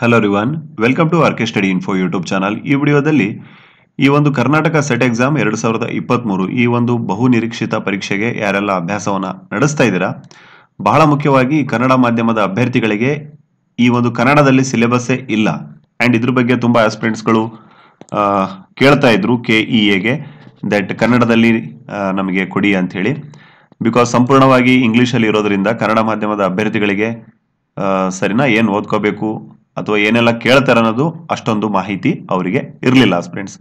hello everyone welcome to RK study info YouTube channel ಈ ವಿಡಿಯೋದಲ್ಲಿ ಈ ಒಂದು ಕರ್ನಾಟಕ ಸೆಟ್ ಎಕ್ಸಾಮ್ ಎರಡು ಸಾವಿರದ ಇಪ್ಪತ್ತ್ಮೂರು ಈ ಒಂದು ಬಹು ನಿರೀಕ್ಷಿತ ಪರೀಕ್ಷೆಗೆ ಯಾರೆಲ್ಲ ಅಭ್ಯಾಸವನ್ನು ನಡೆಸ್ತಾ ಇದ್ದೀರಾ ಬಹಳ ಮುಖ್ಯವಾಗಿ ಕನ್ನಡ ಮಾಧ್ಯಮದ ಅಭ್ಯರ್ಥಿಗಳಿಗೆ ಈ ಒಂದು ಕನ್ನಡದಲ್ಲಿ ಸಿಲೆಬಸ್ಸೇ ಇಲ್ಲ ಆ್ಯಂಡ್ ಇದ್ರ ಬಗ್ಗೆ ತುಂಬ ಆಸ್ಪಿರೆಂಟ್ಸ್ಗಳು ಕೇಳ್ತಾ ಇದ್ರು ಕೆ ಇ ಎಗೆ ದಟ್ ಕನ್ನಡದಲ್ಲಿ ನಮಗೆ ಕೊಡಿ ಅಂಥೇಳಿ ಬಿಕಾಸ್ ಸಂಪೂರ್ಣವಾಗಿ ಇಂಗ್ಲೀಷಲ್ಲಿ ಇರೋದರಿಂದ ಕನ್ನಡ ಮಾಧ್ಯಮದ ಅಭ್ಯರ್ಥಿಗಳಿಗೆ ಸರಿನಾ ಏನು ಓದ್ಕೋಬೇಕು ಅಥವಾ ಏನೆಲ್ಲ ಕೇಳ್ತಾರೆ ಅನ್ನೋದು ಅಷ್ಟೊಂದು ಮಾಹಿತಿ ಅವರಿಗೆ ಇರಲಿಲ್ಲ ಫ್ರೆಂಡ್ಸ್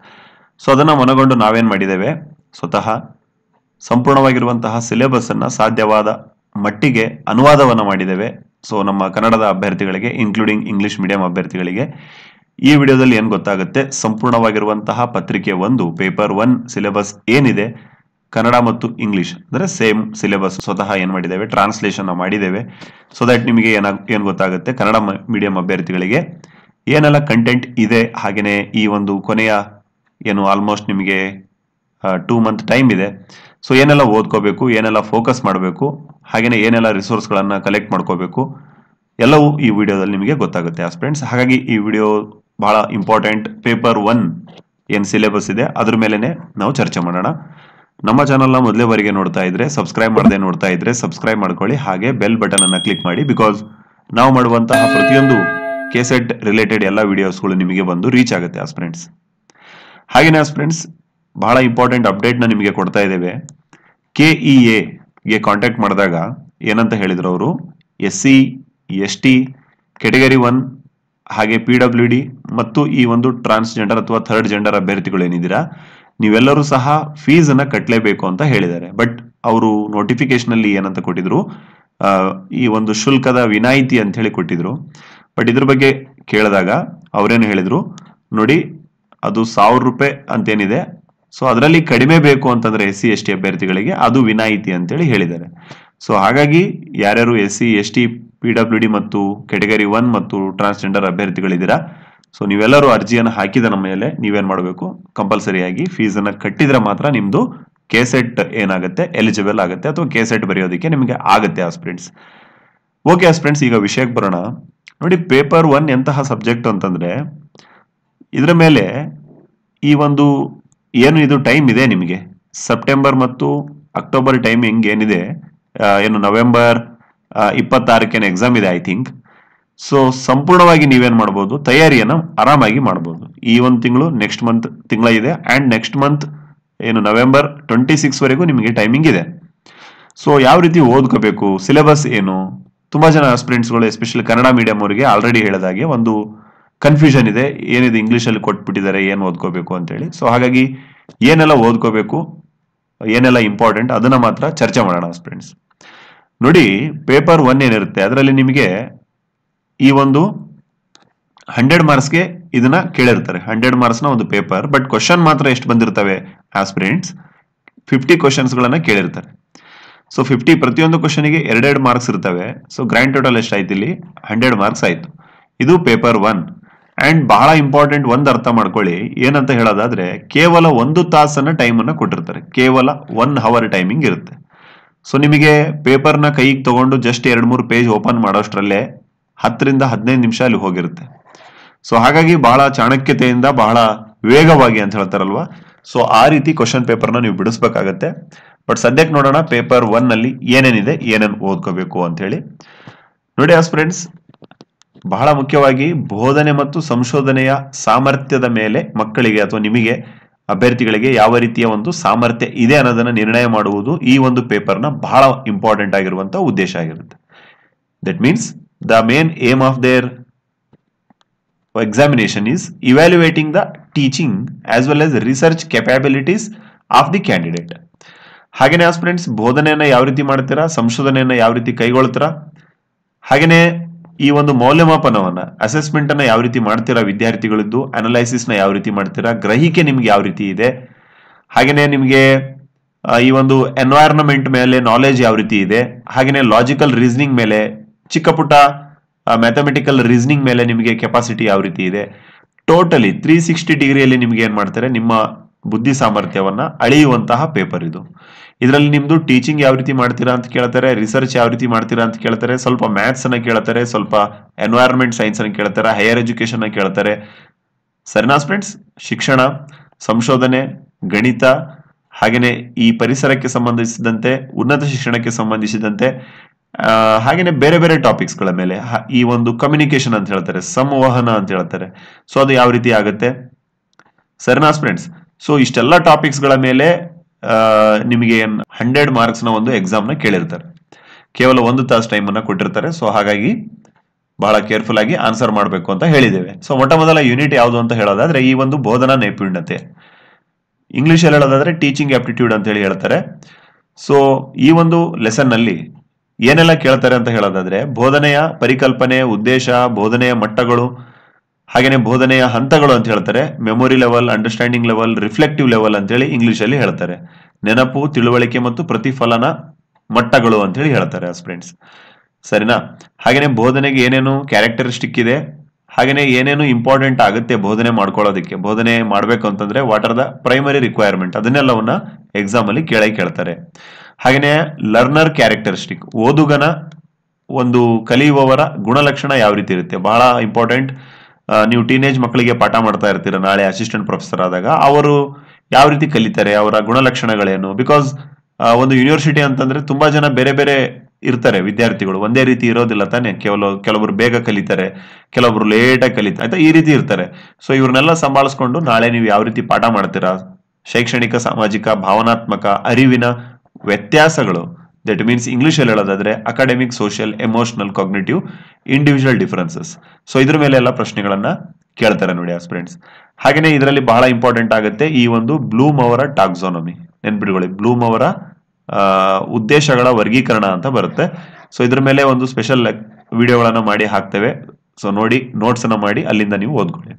ಸೊ ಅದನ್ನು ಮನಗೊಂಡು ನಾವೇನು ಮಾಡಿದ್ದೇವೆ ಸ್ವತಃ ಸಂಪೂರ್ಣವಾಗಿರುವಂತಹ ಸಿಲೆಬಸ್ಸನ್ನು ಸಾಧ್ಯವಾದ ಮಟ್ಟಿಗೆ ಅನುವಾದವನ್ನು ಮಾಡಿದ್ದೇವೆ ಸೊ ನಮ್ಮ ಕನ್ನಡದ ಅಭ್ಯರ್ಥಿಗಳಿಗೆ ಇನ್ಕ್ಲೂಡಿಂಗ್ ಇಂಗ್ಲಿಷ್ ಮೀಡಿಯಂ ಅಭ್ಯರ್ಥಿಗಳಿಗೆ ಈ ವಿಡಿಯೋದಲ್ಲಿ ಏನು ಗೊತ್ತಾಗುತ್ತೆ ಸಂಪೂರ್ಣವಾಗಿರುವಂತಹ ಪತ್ರಿಕೆ ಒಂದು ಪೇಪರ್ ಒನ್ ಸಿಲೆಬಸ್ ಏನಿದೆ ಕನ್ನಡ ಮತ್ತು ಇಂಗ್ಲೀಷ್ ಅಂದರೆ ಸೇಮ್ ಸಿಲೆಬಸ್ ಸ್ವತಃ ಏನು ಮಾಡಿದ್ದೇವೆ ಟ್ರಾನ್ಸ್ಲೇಷನ್ ಮಾಡಿದ್ದೇವೆ ಸೊ ದ್ಯಾಟ್ ನಿಮಗೆ ಏನಾಗ ಏನು ಗೊತ್ತಾಗುತ್ತೆ ಕನ್ನಡ ಮೀಡಿಯಂ ಅಭ್ಯರ್ಥಿಗಳಿಗೆ ಏನೆಲ್ಲ ಕಂಟೆಂಟ್ ಇದೆ ಹಾಗೆಯೇ ಈ ಒಂದು ಕೊನೆಯ ಏನು ಆಲ್ಮೋಸ್ಟ್ ನಿಮಗೆ ಟೂ ಮಂತ್ ಟೈಮ್ ಇದೆ ಸೊ ಏನೆಲ್ಲ ಓದ್ಕೋಬೇಕು ಏನೆಲ್ಲ ಫೋಕಸ್ ಮಾಡಬೇಕು ಹಾಗೆಯೇ ಏನೆಲ್ಲ ರಿಸೋರ್ಸ್ಗಳನ್ನು ಕಲೆಕ್ಟ್ ಮಾಡ್ಕೋಬೇಕು ಎಲ್ಲವೂ ಈ ವಿಡಿಯೋದಲ್ಲಿ ನಿಮಗೆ ಗೊತ್ತಾಗುತ್ತೆ ಆಸ್ ಫ್ರೆಂಡ್ಸ್ ಹಾಗಾಗಿ ಈ ವಿಡಿಯೋ ಬಹಳ ಇಂಪಾರ್ಟೆಂಟ್ ಪೇಪರ್ ಒನ್ ಏನು ಸಿಲೆಬಸ್ ಇದೆ ಅದ್ರ ಮೇಲೇ ನಾವು ಚರ್ಚೆ ಮಾಡೋಣ ನಮ್ಮ ಚಾನಲ್ನ ಮೊದಲೇ ಬಾರಿಗೆ ನೋಡ್ತಾ ಇದ್ರೆ ಸಬ್ಸ್ಕ್ರೈಬ್ ಮಾಡದೆ ನೋಡ್ತಾ ಇದ್ರೆ ಸಬ್ಸ್ಕ್ರೈಬ್ ಮಾಡ್ಕೊಳ್ಳಿ ಹಾಗೆ ಬೆಲ್ ಬಟನ್ ಅನ್ನು ಕ್ಲಿಕ್ ಮಾಡಿ ಬಿಕಾಸ್ ನಾವು ಮಾಡುವಂತಹ ಪ್ರತಿಯೊಂದು ಕೆಸೆಟ್ ರಿಲೇಟೆಡ್ ಎಲ್ಲ ವಿಡಿಯೋಸ್ಗಳು ನಿಮಗೆ ಬಂದು ರೀಚ್ ಆಗುತ್ತೆ ಆಸ್ ಫ್ರೆಂಡ್ಸ್ ಹಾಗೇನೆ ಆಸ್ ಫ್ರೆಂಡ್ಸ್ ಬಹಳ ಇಂಪಾರ್ಟೆಂಟ್ ಅಪ್ಡೇಟ್ನ ನಿಮಗೆ ಕೊಡ್ತಾ ಇದ್ದೇವೆ ಕೆ ಇ e ಎಗೆ ಕಾಂಟ್ಯಾಕ್ಟ್ ಮಾಡಿದಾಗ ಏನಂತ ಹೇಳಿದ್ರು ಅವರು S C S T category one ಹಾಗೆ ಪಿ ಡಬ್ಲ್ಯೂ ಡಿ ಮತ್ತು ಈ ಒಂದು ಟ್ರಾನ್ಸ್ಜೆಂಡರ್ ಅಥವಾ ಥರ್ಡ್ ಜೆಂಡರ್ ಅಭ್ಯರ್ಥಿಗಳು ಏನಿದ್ದೀರಾ ನೀವೆಲ್ಲರೂ ಸಹ ಫೀಸನ್ನು ಕಟ್ಟಲೇಬೇಕು ಅಂತ ಹೇಳಿದ್ದಾರೆ ಬಟ್ ಅವರು ನೋಟಿಫಿಕೇಶನ್ ಅಲ್ಲಿ ಏನಂತ ಕೊಟ್ಟಿದ್ರು ಈ ಒಂದು ಶುಲ್ಕದ ವಿನಾಯಿತಿ ಅಂತ ಹೇಳಿ ಕೊಟ್ಟಿದ್ರು ಬಟ್ ಇದ್ರ ಬಗ್ಗೆ ಕೇಳಿದಾಗ ಅವರೇನು ಹೇಳಿದರು ನೋಡಿ ಅದು ಸಾವಿರ ರೂಪಾಯಿ ಅಂತೇನಿದೆ ಸೊ ಅದರಲ್ಲಿ ಕಡಿಮೆ ಬೇಕು ಅಂತಂದ್ರೆ ಎಸ್ ಸಿ ಎಸ್ ಟಿ ಅಭ್ಯರ್ಥಿಗಳಿಗೆ ಅದು ವಿನಾಯಿತಿ ಅಂತೇಳಿ ಹೇಳಿದ್ದಾರೆ ಸೊ ಹಾಗಾಗಿ ಯಾರ್ಯಾರು S C S T P W D ಮತ್ತು ಕೆಟಗರಿ ಒನ್ ಮತ್ತು ಟ್ರಾನ್ಸ್ಜೆಂಡರ್ ಅಭ್ಯರ್ಥಿಗಳಿದ್ದೀರಾ ಸೊ ನೀವೆಲ್ಲರೂ ಅರ್ಜಿಯನ್ನು ಹಾಕಿದ ನಮ್ಮ ಮೇಲೆ ನೀವೇನು ಮಾಡಬೇಕು ಕಂಪಲ್ಸರಿಯಾಗಿ ಫೀಸನ್ನು ಕಟ್ಟಿದ್ರೆ ಮಾತ್ರ ನಿಮ್ಮದು ಕೆಸೆಟ್ ಏನಾಗುತ್ತೆ ಎಲಿಜಿಬಲ್ ಆಗುತ್ತೆ ಅಥವಾ ಕೆಸೆಟ್ ಬರೆಯೋದಕ್ಕೆ ನಿಮಗೆ ಆಗುತ್ತೆ ಫ್ರೆಂಡ್ಸ್ ಓಕೆ ಫ್ರೆಂಡ್ಸ್ ಈಗ ವಿಷಯಕ್ಕೆ ಬರೋಣ ನೋಡಿ ಪೇಪರ್ ಒನ್ ಎಂತಹ ಸಬ್ಜೆಕ್ಟ್ ಅಂತಂದರೆ ಇದರ ಮೇಲೆ ಈ ಒಂದು ಏನು ಇದು ಟೈಮ್ ಇದೆ ನಿಮಗೆ ಸೆಪ್ಟೆಂಬರ್ ಮತ್ತು ಅಕ್ಟೋಬರ್ ಟೈಮ್ ಏನಿದೆ ಏನು ನವೆಂಬರ್ ಇಪ್ಪತ್ತಾರಕ್ಕೇನು ಎಕ್ಸಾಮ್ ಇದೆ ಐ ಥಿಂಕ್ ಸೊ ಸಂಪೂರ್ಣವಾಗಿ ನೀವೇನು ಮಾಡ್ಬೋದು ತಯಾರಿಯನ್ನು ಆರಾಮಾಗಿ ಮಾಡ್ಬೋದು ಈ ಒಂದು ತಿಂಗಳು ನೆಕ್ಸ್ಟ್ ಮಂತ್ ತಿಂಗಳ ಇದೆ ಆ್ಯಂಡ್ ನೆಕ್ಸ್ಟ್ ಮಂತ್ ಏನು ನವೆಂಬರ್ ಟ್ವೆಂಟಿ ಸಿಕ್ಸ್ವರೆಗೂ ನಿಮಗೆ ಟೈಮಿಂಗ್ ಇದೆ ಸೊ ಯಾವ ರೀತಿ ಓದ್ಕೋಬೇಕು ಸಿಲೆಬಸ್ ಏನು ತುಂಬ ಜನ ಗಳು ಎಸ್ಪೆಷಲಿ ಕನ್ನಡ ಮೀಡಿಯಂ ಅವರಿಗೆ ಆಲ್ರೆಡಿ ಹೇಳಿದಾಗೆ ಒಂದು ಕನ್ಫ್ಯೂಷನ್ ಇದೆ ಏನಿದೆ ಇಂಗ್ಲೀಷಲ್ಲಿ ಕೊಟ್ಬಿಟ್ಟಿದ್ದಾರೆ ಏನು ಓದ್ಕೋಬೇಕು ಅಂತೇಳಿ ಸೊ ಹಾಗಾಗಿ ಏನೆಲ್ಲ ಓದ್ಕೋಬೇಕು ಏನೆಲ್ಲ ಇಂಪಾರ್ಟೆಂಟ್ ಅದನ್ನು ಮಾತ್ರ ಚರ್ಚೆ ಮಾಡೋಣ ಸ್ಪ್ರೆಂಡ್ಸ್ ನೋಡಿ ಪೇಪರ್ ಒನ್ ಏನಿರುತ್ತೆ ಅದರಲ್ಲಿ ನಿಮಗೆ ಈ ಒಂದು ಹಂಡ್ರೆಡ್ ಮಾರ್ಕ್ಸ್ಗೆ ಇದನ್ನ ಕೇಳಿರ್ತಾರೆ ಹಂಡ್ರೆಡ್ ಮಾರ್ಕ್ಸ್ನ ಒಂದು ಪೇಪರ್ ಬಟ್ ಕ್ವಶನ್ ಮಾತ್ರ ಎಷ್ಟು ಬಂದಿರ್ತವೆ ಆಸ್ಪಿರೆಂಟ್ಸ್ ಫಿಫ್ಟಿ ಕ್ವಶನ್ಸ್ಗಳನ್ನು ಕೇಳಿರ್ತಾರೆ ಸೊ ಫಿಫ್ಟಿ ಪ್ರತಿಯೊಂದು ಕ್ವಶನಿಗೆ ಎರಡೆರಡು ಮಾರ್ಕ್ಸ್ ಇರ್ತವೆ ಸೊ ಗ್ರ್ಯಾಂಡ್ ಟೋಟಲ್ ಆಯ್ತು ಇಲ್ಲಿ ಹಂಡ್ರೆಡ್ ಮಾರ್ಕ್ಸ್ ಆಯಿತು ಇದು ಪೇಪರ್ ಒನ್ ಆ್ಯಂಡ್ ಬಹಳ ಇಂಪಾರ್ಟೆಂಟ್ ಒಂದು ಅರ್ಥ ಮಾಡ್ಕೊಳ್ಳಿ ಏನಂತ ಹೇಳೋದಾದ್ರೆ ಕೇವಲ ಒಂದು ತಾಸನ್ನು ಟೈಮನ್ನು ಕೊಟ್ಟಿರ್ತಾರೆ ಕೇವಲ ಒನ್ ಅವರ್ ಟೈಮಿಂಗ್ ಇರುತ್ತೆ ಸೊ ನಿಮಗೆ ಪೇಪರ್ನ ಕೈಗೆ ತಗೊಂಡು ಜಸ್ಟ್ ಎರಡು ಮೂರು ಪೇಜ್ ಓಪನ್ ಮಾಡೋಷ್ಟರಲ್ಲೇ ಹತ್ತರಿಂದ ಹದಿನೈದು ನಿಮಿಷ ಅಲ್ಲಿ ಹೋಗಿರುತ್ತೆ ಸೊ ಹಾಗಾಗಿ ಬಹಳ ಚಾಣಕ್ಯತೆಯಿಂದ ಬಹಳ ವೇಗವಾಗಿ ಅಂತ ಹೇಳ್ತಾರಲ್ವಾ ಸೊ ಆ ರೀತಿ ಕ್ವಶನ್ ಪೇಪರ್ನ ನೀವು ಬಿಡಿಸ್ಬೇಕಾಗತ್ತೆ ಬಟ್ ಸದ್ಯಕ್ಕೆ ನೋಡೋಣ ಪೇಪರ್ ಒನ್ ಅಲ್ಲಿ ಏನೇನಿದೆ ಏನೇನು ಓದ್ಕೋಬೇಕು ಅಂತ ಹೇಳಿ ನೋಡಿ ಆಸ್ ಫ್ರೆಂಡ್ಸ್ ಬಹಳ ಮುಖ್ಯವಾಗಿ ಬೋಧನೆ ಮತ್ತು ಸಂಶೋಧನೆಯ ಸಾಮರ್ಥ್ಯದ ಮೇಲೆ ಮಕ್ಕಳಿಗೆ ಅಥವಾ ನಿಮಗೆ ಅಭ್ಯರ್ಥಿಗಳಿಗೆ ಯಾವ ರೀತಿಯ ಒಂದು ಸಾಮರ್ಥ್ಯ ಇದೆ ಅನ್ನೋದನ್ನು ನಿರ್ಣಯ ಮಾಡುವುದು ಈ ಒಂದು ಪೇಪರ್ನ ಬಹಳ ಇಂಪಾರ್ಟೆಂಟ್ ಆಗಿರುವಂತಹ ಉದ್ದೇಶ ಆಗಿರುತ್ತೆ that means the main aim of their examination is evaluating the teaching as well as research capabilities of the candidate ಹಾಗೆಯೇ ಆಸ್ಪಿರೆಂಟ್ಸ್ ಬೋಧನೆಯನ್ನು ಯಾವ ರೀತಿ ಮಾಡ್ತೀರಾ ಸಂಶೋಧನೆಯನ್ನು ಯಾವ ರೀತಿ ಕೈಗೊಳ್ತೀರಾ ಹಾಗೆಯೇ ಈ ಒಂದು ಮೌಲ್ಯಮಾಪನವನ್ನು ಅಸೆಸ್ಮೆಂಟನ್ನು ಯಾವ ರೀತಿ ಮಾಡ್ತೀರಾ ವಿದ್ಯಾರ್ಥಿಗಳದ್ದು ಅನಲೈಸಿಸ್ನ ಯಾವ ರೀತಿ ಮಾಡ್ತೀರಾ ಗ್ರಹಿಕೆ ನಿಮ್ಗೆ ಯಾವ ರೀತಿ ಇದೆ ಹಾಗೆಯೇ ನಿಮಗೆ ಈ ಒಂದು ಎನ್ವೈರನ್ಮೆಂಟ್ ಮೇಲೆ ನಾಲೆಜ್ ಯಾವ ರೀತಿ ಇದೆ ಹಾಗೆಯೇ ಲಾಜಿಕಲ್ ರೀಸನಿಂಗ್ ಮೇಲೆ ಚಿಕ್ಕ ಪುಟ್ಟ ಮ್ಯಾಥಮೆಟಿಕಲ್ ರೀಸನಿಂಗ್ ಮೇಲೆ ನಿಮಗೆ ಕೆಪಾಸಿಟಿ ಯಾವ ರೀತಿ ಇದೆ ಟೋಟಲಿ ತ್ರೀ ಸಿಕ್ಸ್ಟಿ ಡಿಗ್ರಿಯಲ್ಲಿ ನಿಮ್ಗೆ ಏನು ಮಾಡ್ತಾರೆ ನಿಮ್ಮ ಬುದ್ಧಿ ಸಾಮರ್ಥ್ಯವನ್ನು ಅಳೆಯುವಂತಹ ಪೇಪರ್ ಇದು ಇದರಲ್ಲಿ ನಿಮ್ಮದು ಟೀಚಿಂಗ್ ಯಾವ ರೀತಿ ಮಾಡ್ತೀರಾ ಅಂತ ಕೇಳ್ತಾರೆ ರಿಸರ್ಚ್ ಯಾವ ರೀತಿ ಮಾಡ್ತೀರಾ ಅಂತ ಕೇಳ್ತಾರೆ ಸ್ವಲ್ಪ ಮ್ಯಾಥ್ಸನ್ನು ಕೇಳ್ತಾರೆ ಸ್ವಲ್ಪ ಸೈನ್ಸ್ ಸೈನ್ಸನ್ನು ಕೇಳ್ತಾರೆ ಹೈಯರ್ ಅನ್ನು ಕೇಳ್ತಾರೆ ಸರಿನಾ ಫ್ರೆಂಡ್ಸ್ ಶಿಕ್ಷಣ ಸಂಶೋಧನೆ ಗಣಿತ ಹಾಗೆಯೇ ಈ ಪರಿಸರಕ್ಕೆ ಸಂಬಂಧಿಸಿದಂತೆ ಉನ್ನತ ಶಿಕ್ಷಣಕ್ಕೆ ಸಂಬಂಧಿಸಿದಂತೆ ಹಾಗೆಯೇ ಬೇರೆ ಬೇರೆ ಟಾಪಿಕ್ಸ್ಗಳ ಮೇಲೆ ಈ ಒಂದು ಕಮ್ಯುನಿಕೇಶನ್ ಅಂತ ಹೇಳ್ತಾರೆ ಸಂವಹನ ಅಂತ ಹೇಳ್ತಾರೆ ಸೊ ಅದು ಯಾವ ರೀತಿ ಆಗುತ್ತೆ ಸರಿನಾ ಸ್ಪ್ರೆಂಡ್ಸ್ ಸೊ ಇಷ್ಟೆಲ್ಲ ಟಾಪಿಕ್ಸ್ಗಳ ಮೇಲೆ ನಿಮಗೆ ಹಂಡ್ರೆಡ್ ಮಾರ್ಕ್ಸ್ನ ಒಂದು ಎಕ್ಸಾಮ್ನ ಕೇಳಿರ್ತಾರೆ ಕೇವಲ ಒಂದು ತಾಸು ಟೈಮನ್ನು ಕೊಟ್ಟಿರ್ತಾರೆ ಸೊ ಹಾಗಾಗಿ ಬಹಳ ಕೇರ್ಫುಲ್ ಆಗಿ ಆನ್ಸರ್ ಮಾಡಬೇಕು ಅಂತ ಹೇಳಿದ್ದೇವೆ ಸೊ ಮೊಟ್ಟ ಮೊದಲ ಯೂನಿಟ್ ಯಾವುದು ಅಂತ ಹೇಳೋದಾದ್ರೆ ಈ ಒಂದು ಬೋಧನಾ ನೈಪುಣ್ಯತೆ ಅಲ್ಲಿ ಹೇಳೋದಾದ್ರೆ ಟೀಚಿಂಗ್ ಆಪ್ಟಿಟ್ಯೂಡ್ ಅಂತ ಹೇಳಿ ಹೇಳ್ತಾರೆ ಸೊ ಈ ಒಂದು ಲೆಸನ್ನಲ್ಲಿ ಏನೆಲ್ಲ ಕೇಳ್ತಾರೆ ಅಂತ ಹೇಳೋದಾದ್ರೆ ಬೋಧನೆಯ ಪರಿಕಲ್ಪನೆ ಉದ್ದೇಶ ಬೋಧನೆಯ ಮಟ್ಟಗಳು ಹಾಗೆಯೇ ಬೋಧನೆಯ ಹಂತಗಳು ಅಂತ ಹೇಳ್ತಾರೆ memory level understanding level reflective level ಅಂತೇಳಿ ಅಲ್ಲಿ ಹೇಳ್ತಾರೆ ನೆನಪು ತಿಳುವಳಿಕೆ ಮತ್ತು ಪ್ರತಿಫಲನ ಮಟ್ಟಗಳು ಅಂತೇಳಿ ಹೇಳ್ತಾರೆ ಫ್ರೆಂಡ್ಸ್ ಸರಿನಾ ಹಾಗೇನೆ ಬೋಧನೆಗೆ ಏನೇನು ಕ್ಯಾರೆಕ್ಟರಿಸ್ಟಿಕ್ ಇದೆ ಹಾಗೇನೆ ಏನೇನು ಇಂಪಾರ್ಟೆಂಟ್ ಆಗುತ್ತೆ ಬೋಧನೆ ಮಾಡ್ಕೊಳ್ಳೋದಕ್ಕೆ ಬೋಧನೆ ಮಾಡಬೇಕು ಅಂತಂದ್ರೆ what are the primary requirement ಅದನ್ನೆಲ್ಲವನ್ನ ಎಕ್ಸಾಮಲ್ಲಿ ಕೇಳೇ ಕೇಳ್ತಾರೆ ಹಾಗೆಯೇ ಲರ್ನರ್ ಕ್ಯಾರೆಕ್ಟರಿಸ್ಟಿಕ್ ಓದುಗನ ಒಂದು ಕಲಿಯುವವರ ಗುಣಲಕ್ಷಣ ಯಾವ ರೀತಿ ಇರುತ್ತೆ ಬಹಳ ಇಂಪಾರ್ಟೆಂಟ್ ನೀವು ಟೀನೇಜ್ ಮಕ್ಕಳಿಗೆ ಪಾಠ ಮಾಡ್ತಾ ಇರ್ತೀರ ನಾಳೆ ಅಸಿಸ್ಟೆಂಟ್ ಪ್ರೊಫೆಸರ್ ಆದಾಗ ಅವರು ಯಾವ ರೀತಿ ಕಲಿತಾರೆ ಅವರ ಗುಣಲಕ್ಷಣಗಳೇನು ಬಿಕಾಸ್ ಒಂದು ಯೂನಿವರ್ಸಿಟಿ ಅಂತಂದ್ರೆ ತುಂಬಾ ಜನ ಬೇರೆ ಬೇರೆ ಇರ್ತಾರೆ ವಿದ್ಯಾರ್ಥಿಗಳು ಒಂದೇ ರೀತಿ ಇರೋದಿಲ್ಲ ತಾನೆ ಕೆಲವು ಕೆಲವರು ಬೇಗ ಕಲಿತಾರೆ ಕೆಲವರು ಲೇಟಾಗಿ ಕಲಿತಾರೆ ಆಯ್ತಾ ಈ ರೀತಿ ಇರ್ತಾರೆ ಸೊ ಇವ್ರನ್ನೆಲ್ಲ ಸಂಭಾಳಿಸ್ಕೊಂಡು ನಾಳೆ ನೀವು ಯಾವ ರೀತಿ ಪಾಠ ಮಾಡ್ತೀರಾ ಶೈಕ್ಷಣಿಕ ಸಾಮಾಜಿಕ ಭಾವನಾತ್ಮಕ ಅರಿವಿನ ವ್ಯತ್ಯಾಸಗಳು ದಟ್ ಮೀನ್ಸ್ ಇಂಗ್ಲೀಷಲ್ಲಿ ಹೇಳೋದಾದ್ರೆ academic social emotional cognitive individual differences so ಇದ್ರ ಮೇಲೆ ಎಲ್ಲ ಪ್ರಶ್ನೆಗಳನ್ನ ಕೇಳ್ತಾರೆ ನೋಡಿ ಆಸ್ಪಿರೆಂಟ್ಸ್ ಹಾಗೆಯೇ ಇದರಲ್ಲಿ ಬಹಳ ಇಂಪಾರ್ಟೆಂಟ್ ಆಗುತ್ತೆ ಈ ಒಂದು ಬ್ಲೂಮ್ ಅವರ ಟಾಕ್ಸಾನಮಿ ನೆನ್ಪಿಡ್ಕೊಳ್ಳಿ ಬ್ಲೂಮ್ ಅವರ ಉದ್ದೇಶಗಳ ವರ್ಗೀಕರಣ ಅಂತ ಬರುತ್ತೆ ಸೊ ಇದ್ರ ಮೇಲೆ ಒಂದು ಸ್ಪೆಷಲ್ ವಿಡಿಯೋಗಳನ್ನ ಮಾಡಿ ಹಾಕ್ತೇವೆ ಸೊ ನೋಡಿ ನೋಟ್ಸ್ ಅನ್ನ ಮಾಡಿ ಅಲ್ಲಿಂದ ನೀವು ಓದ್ಕೊಳ್ಳಿ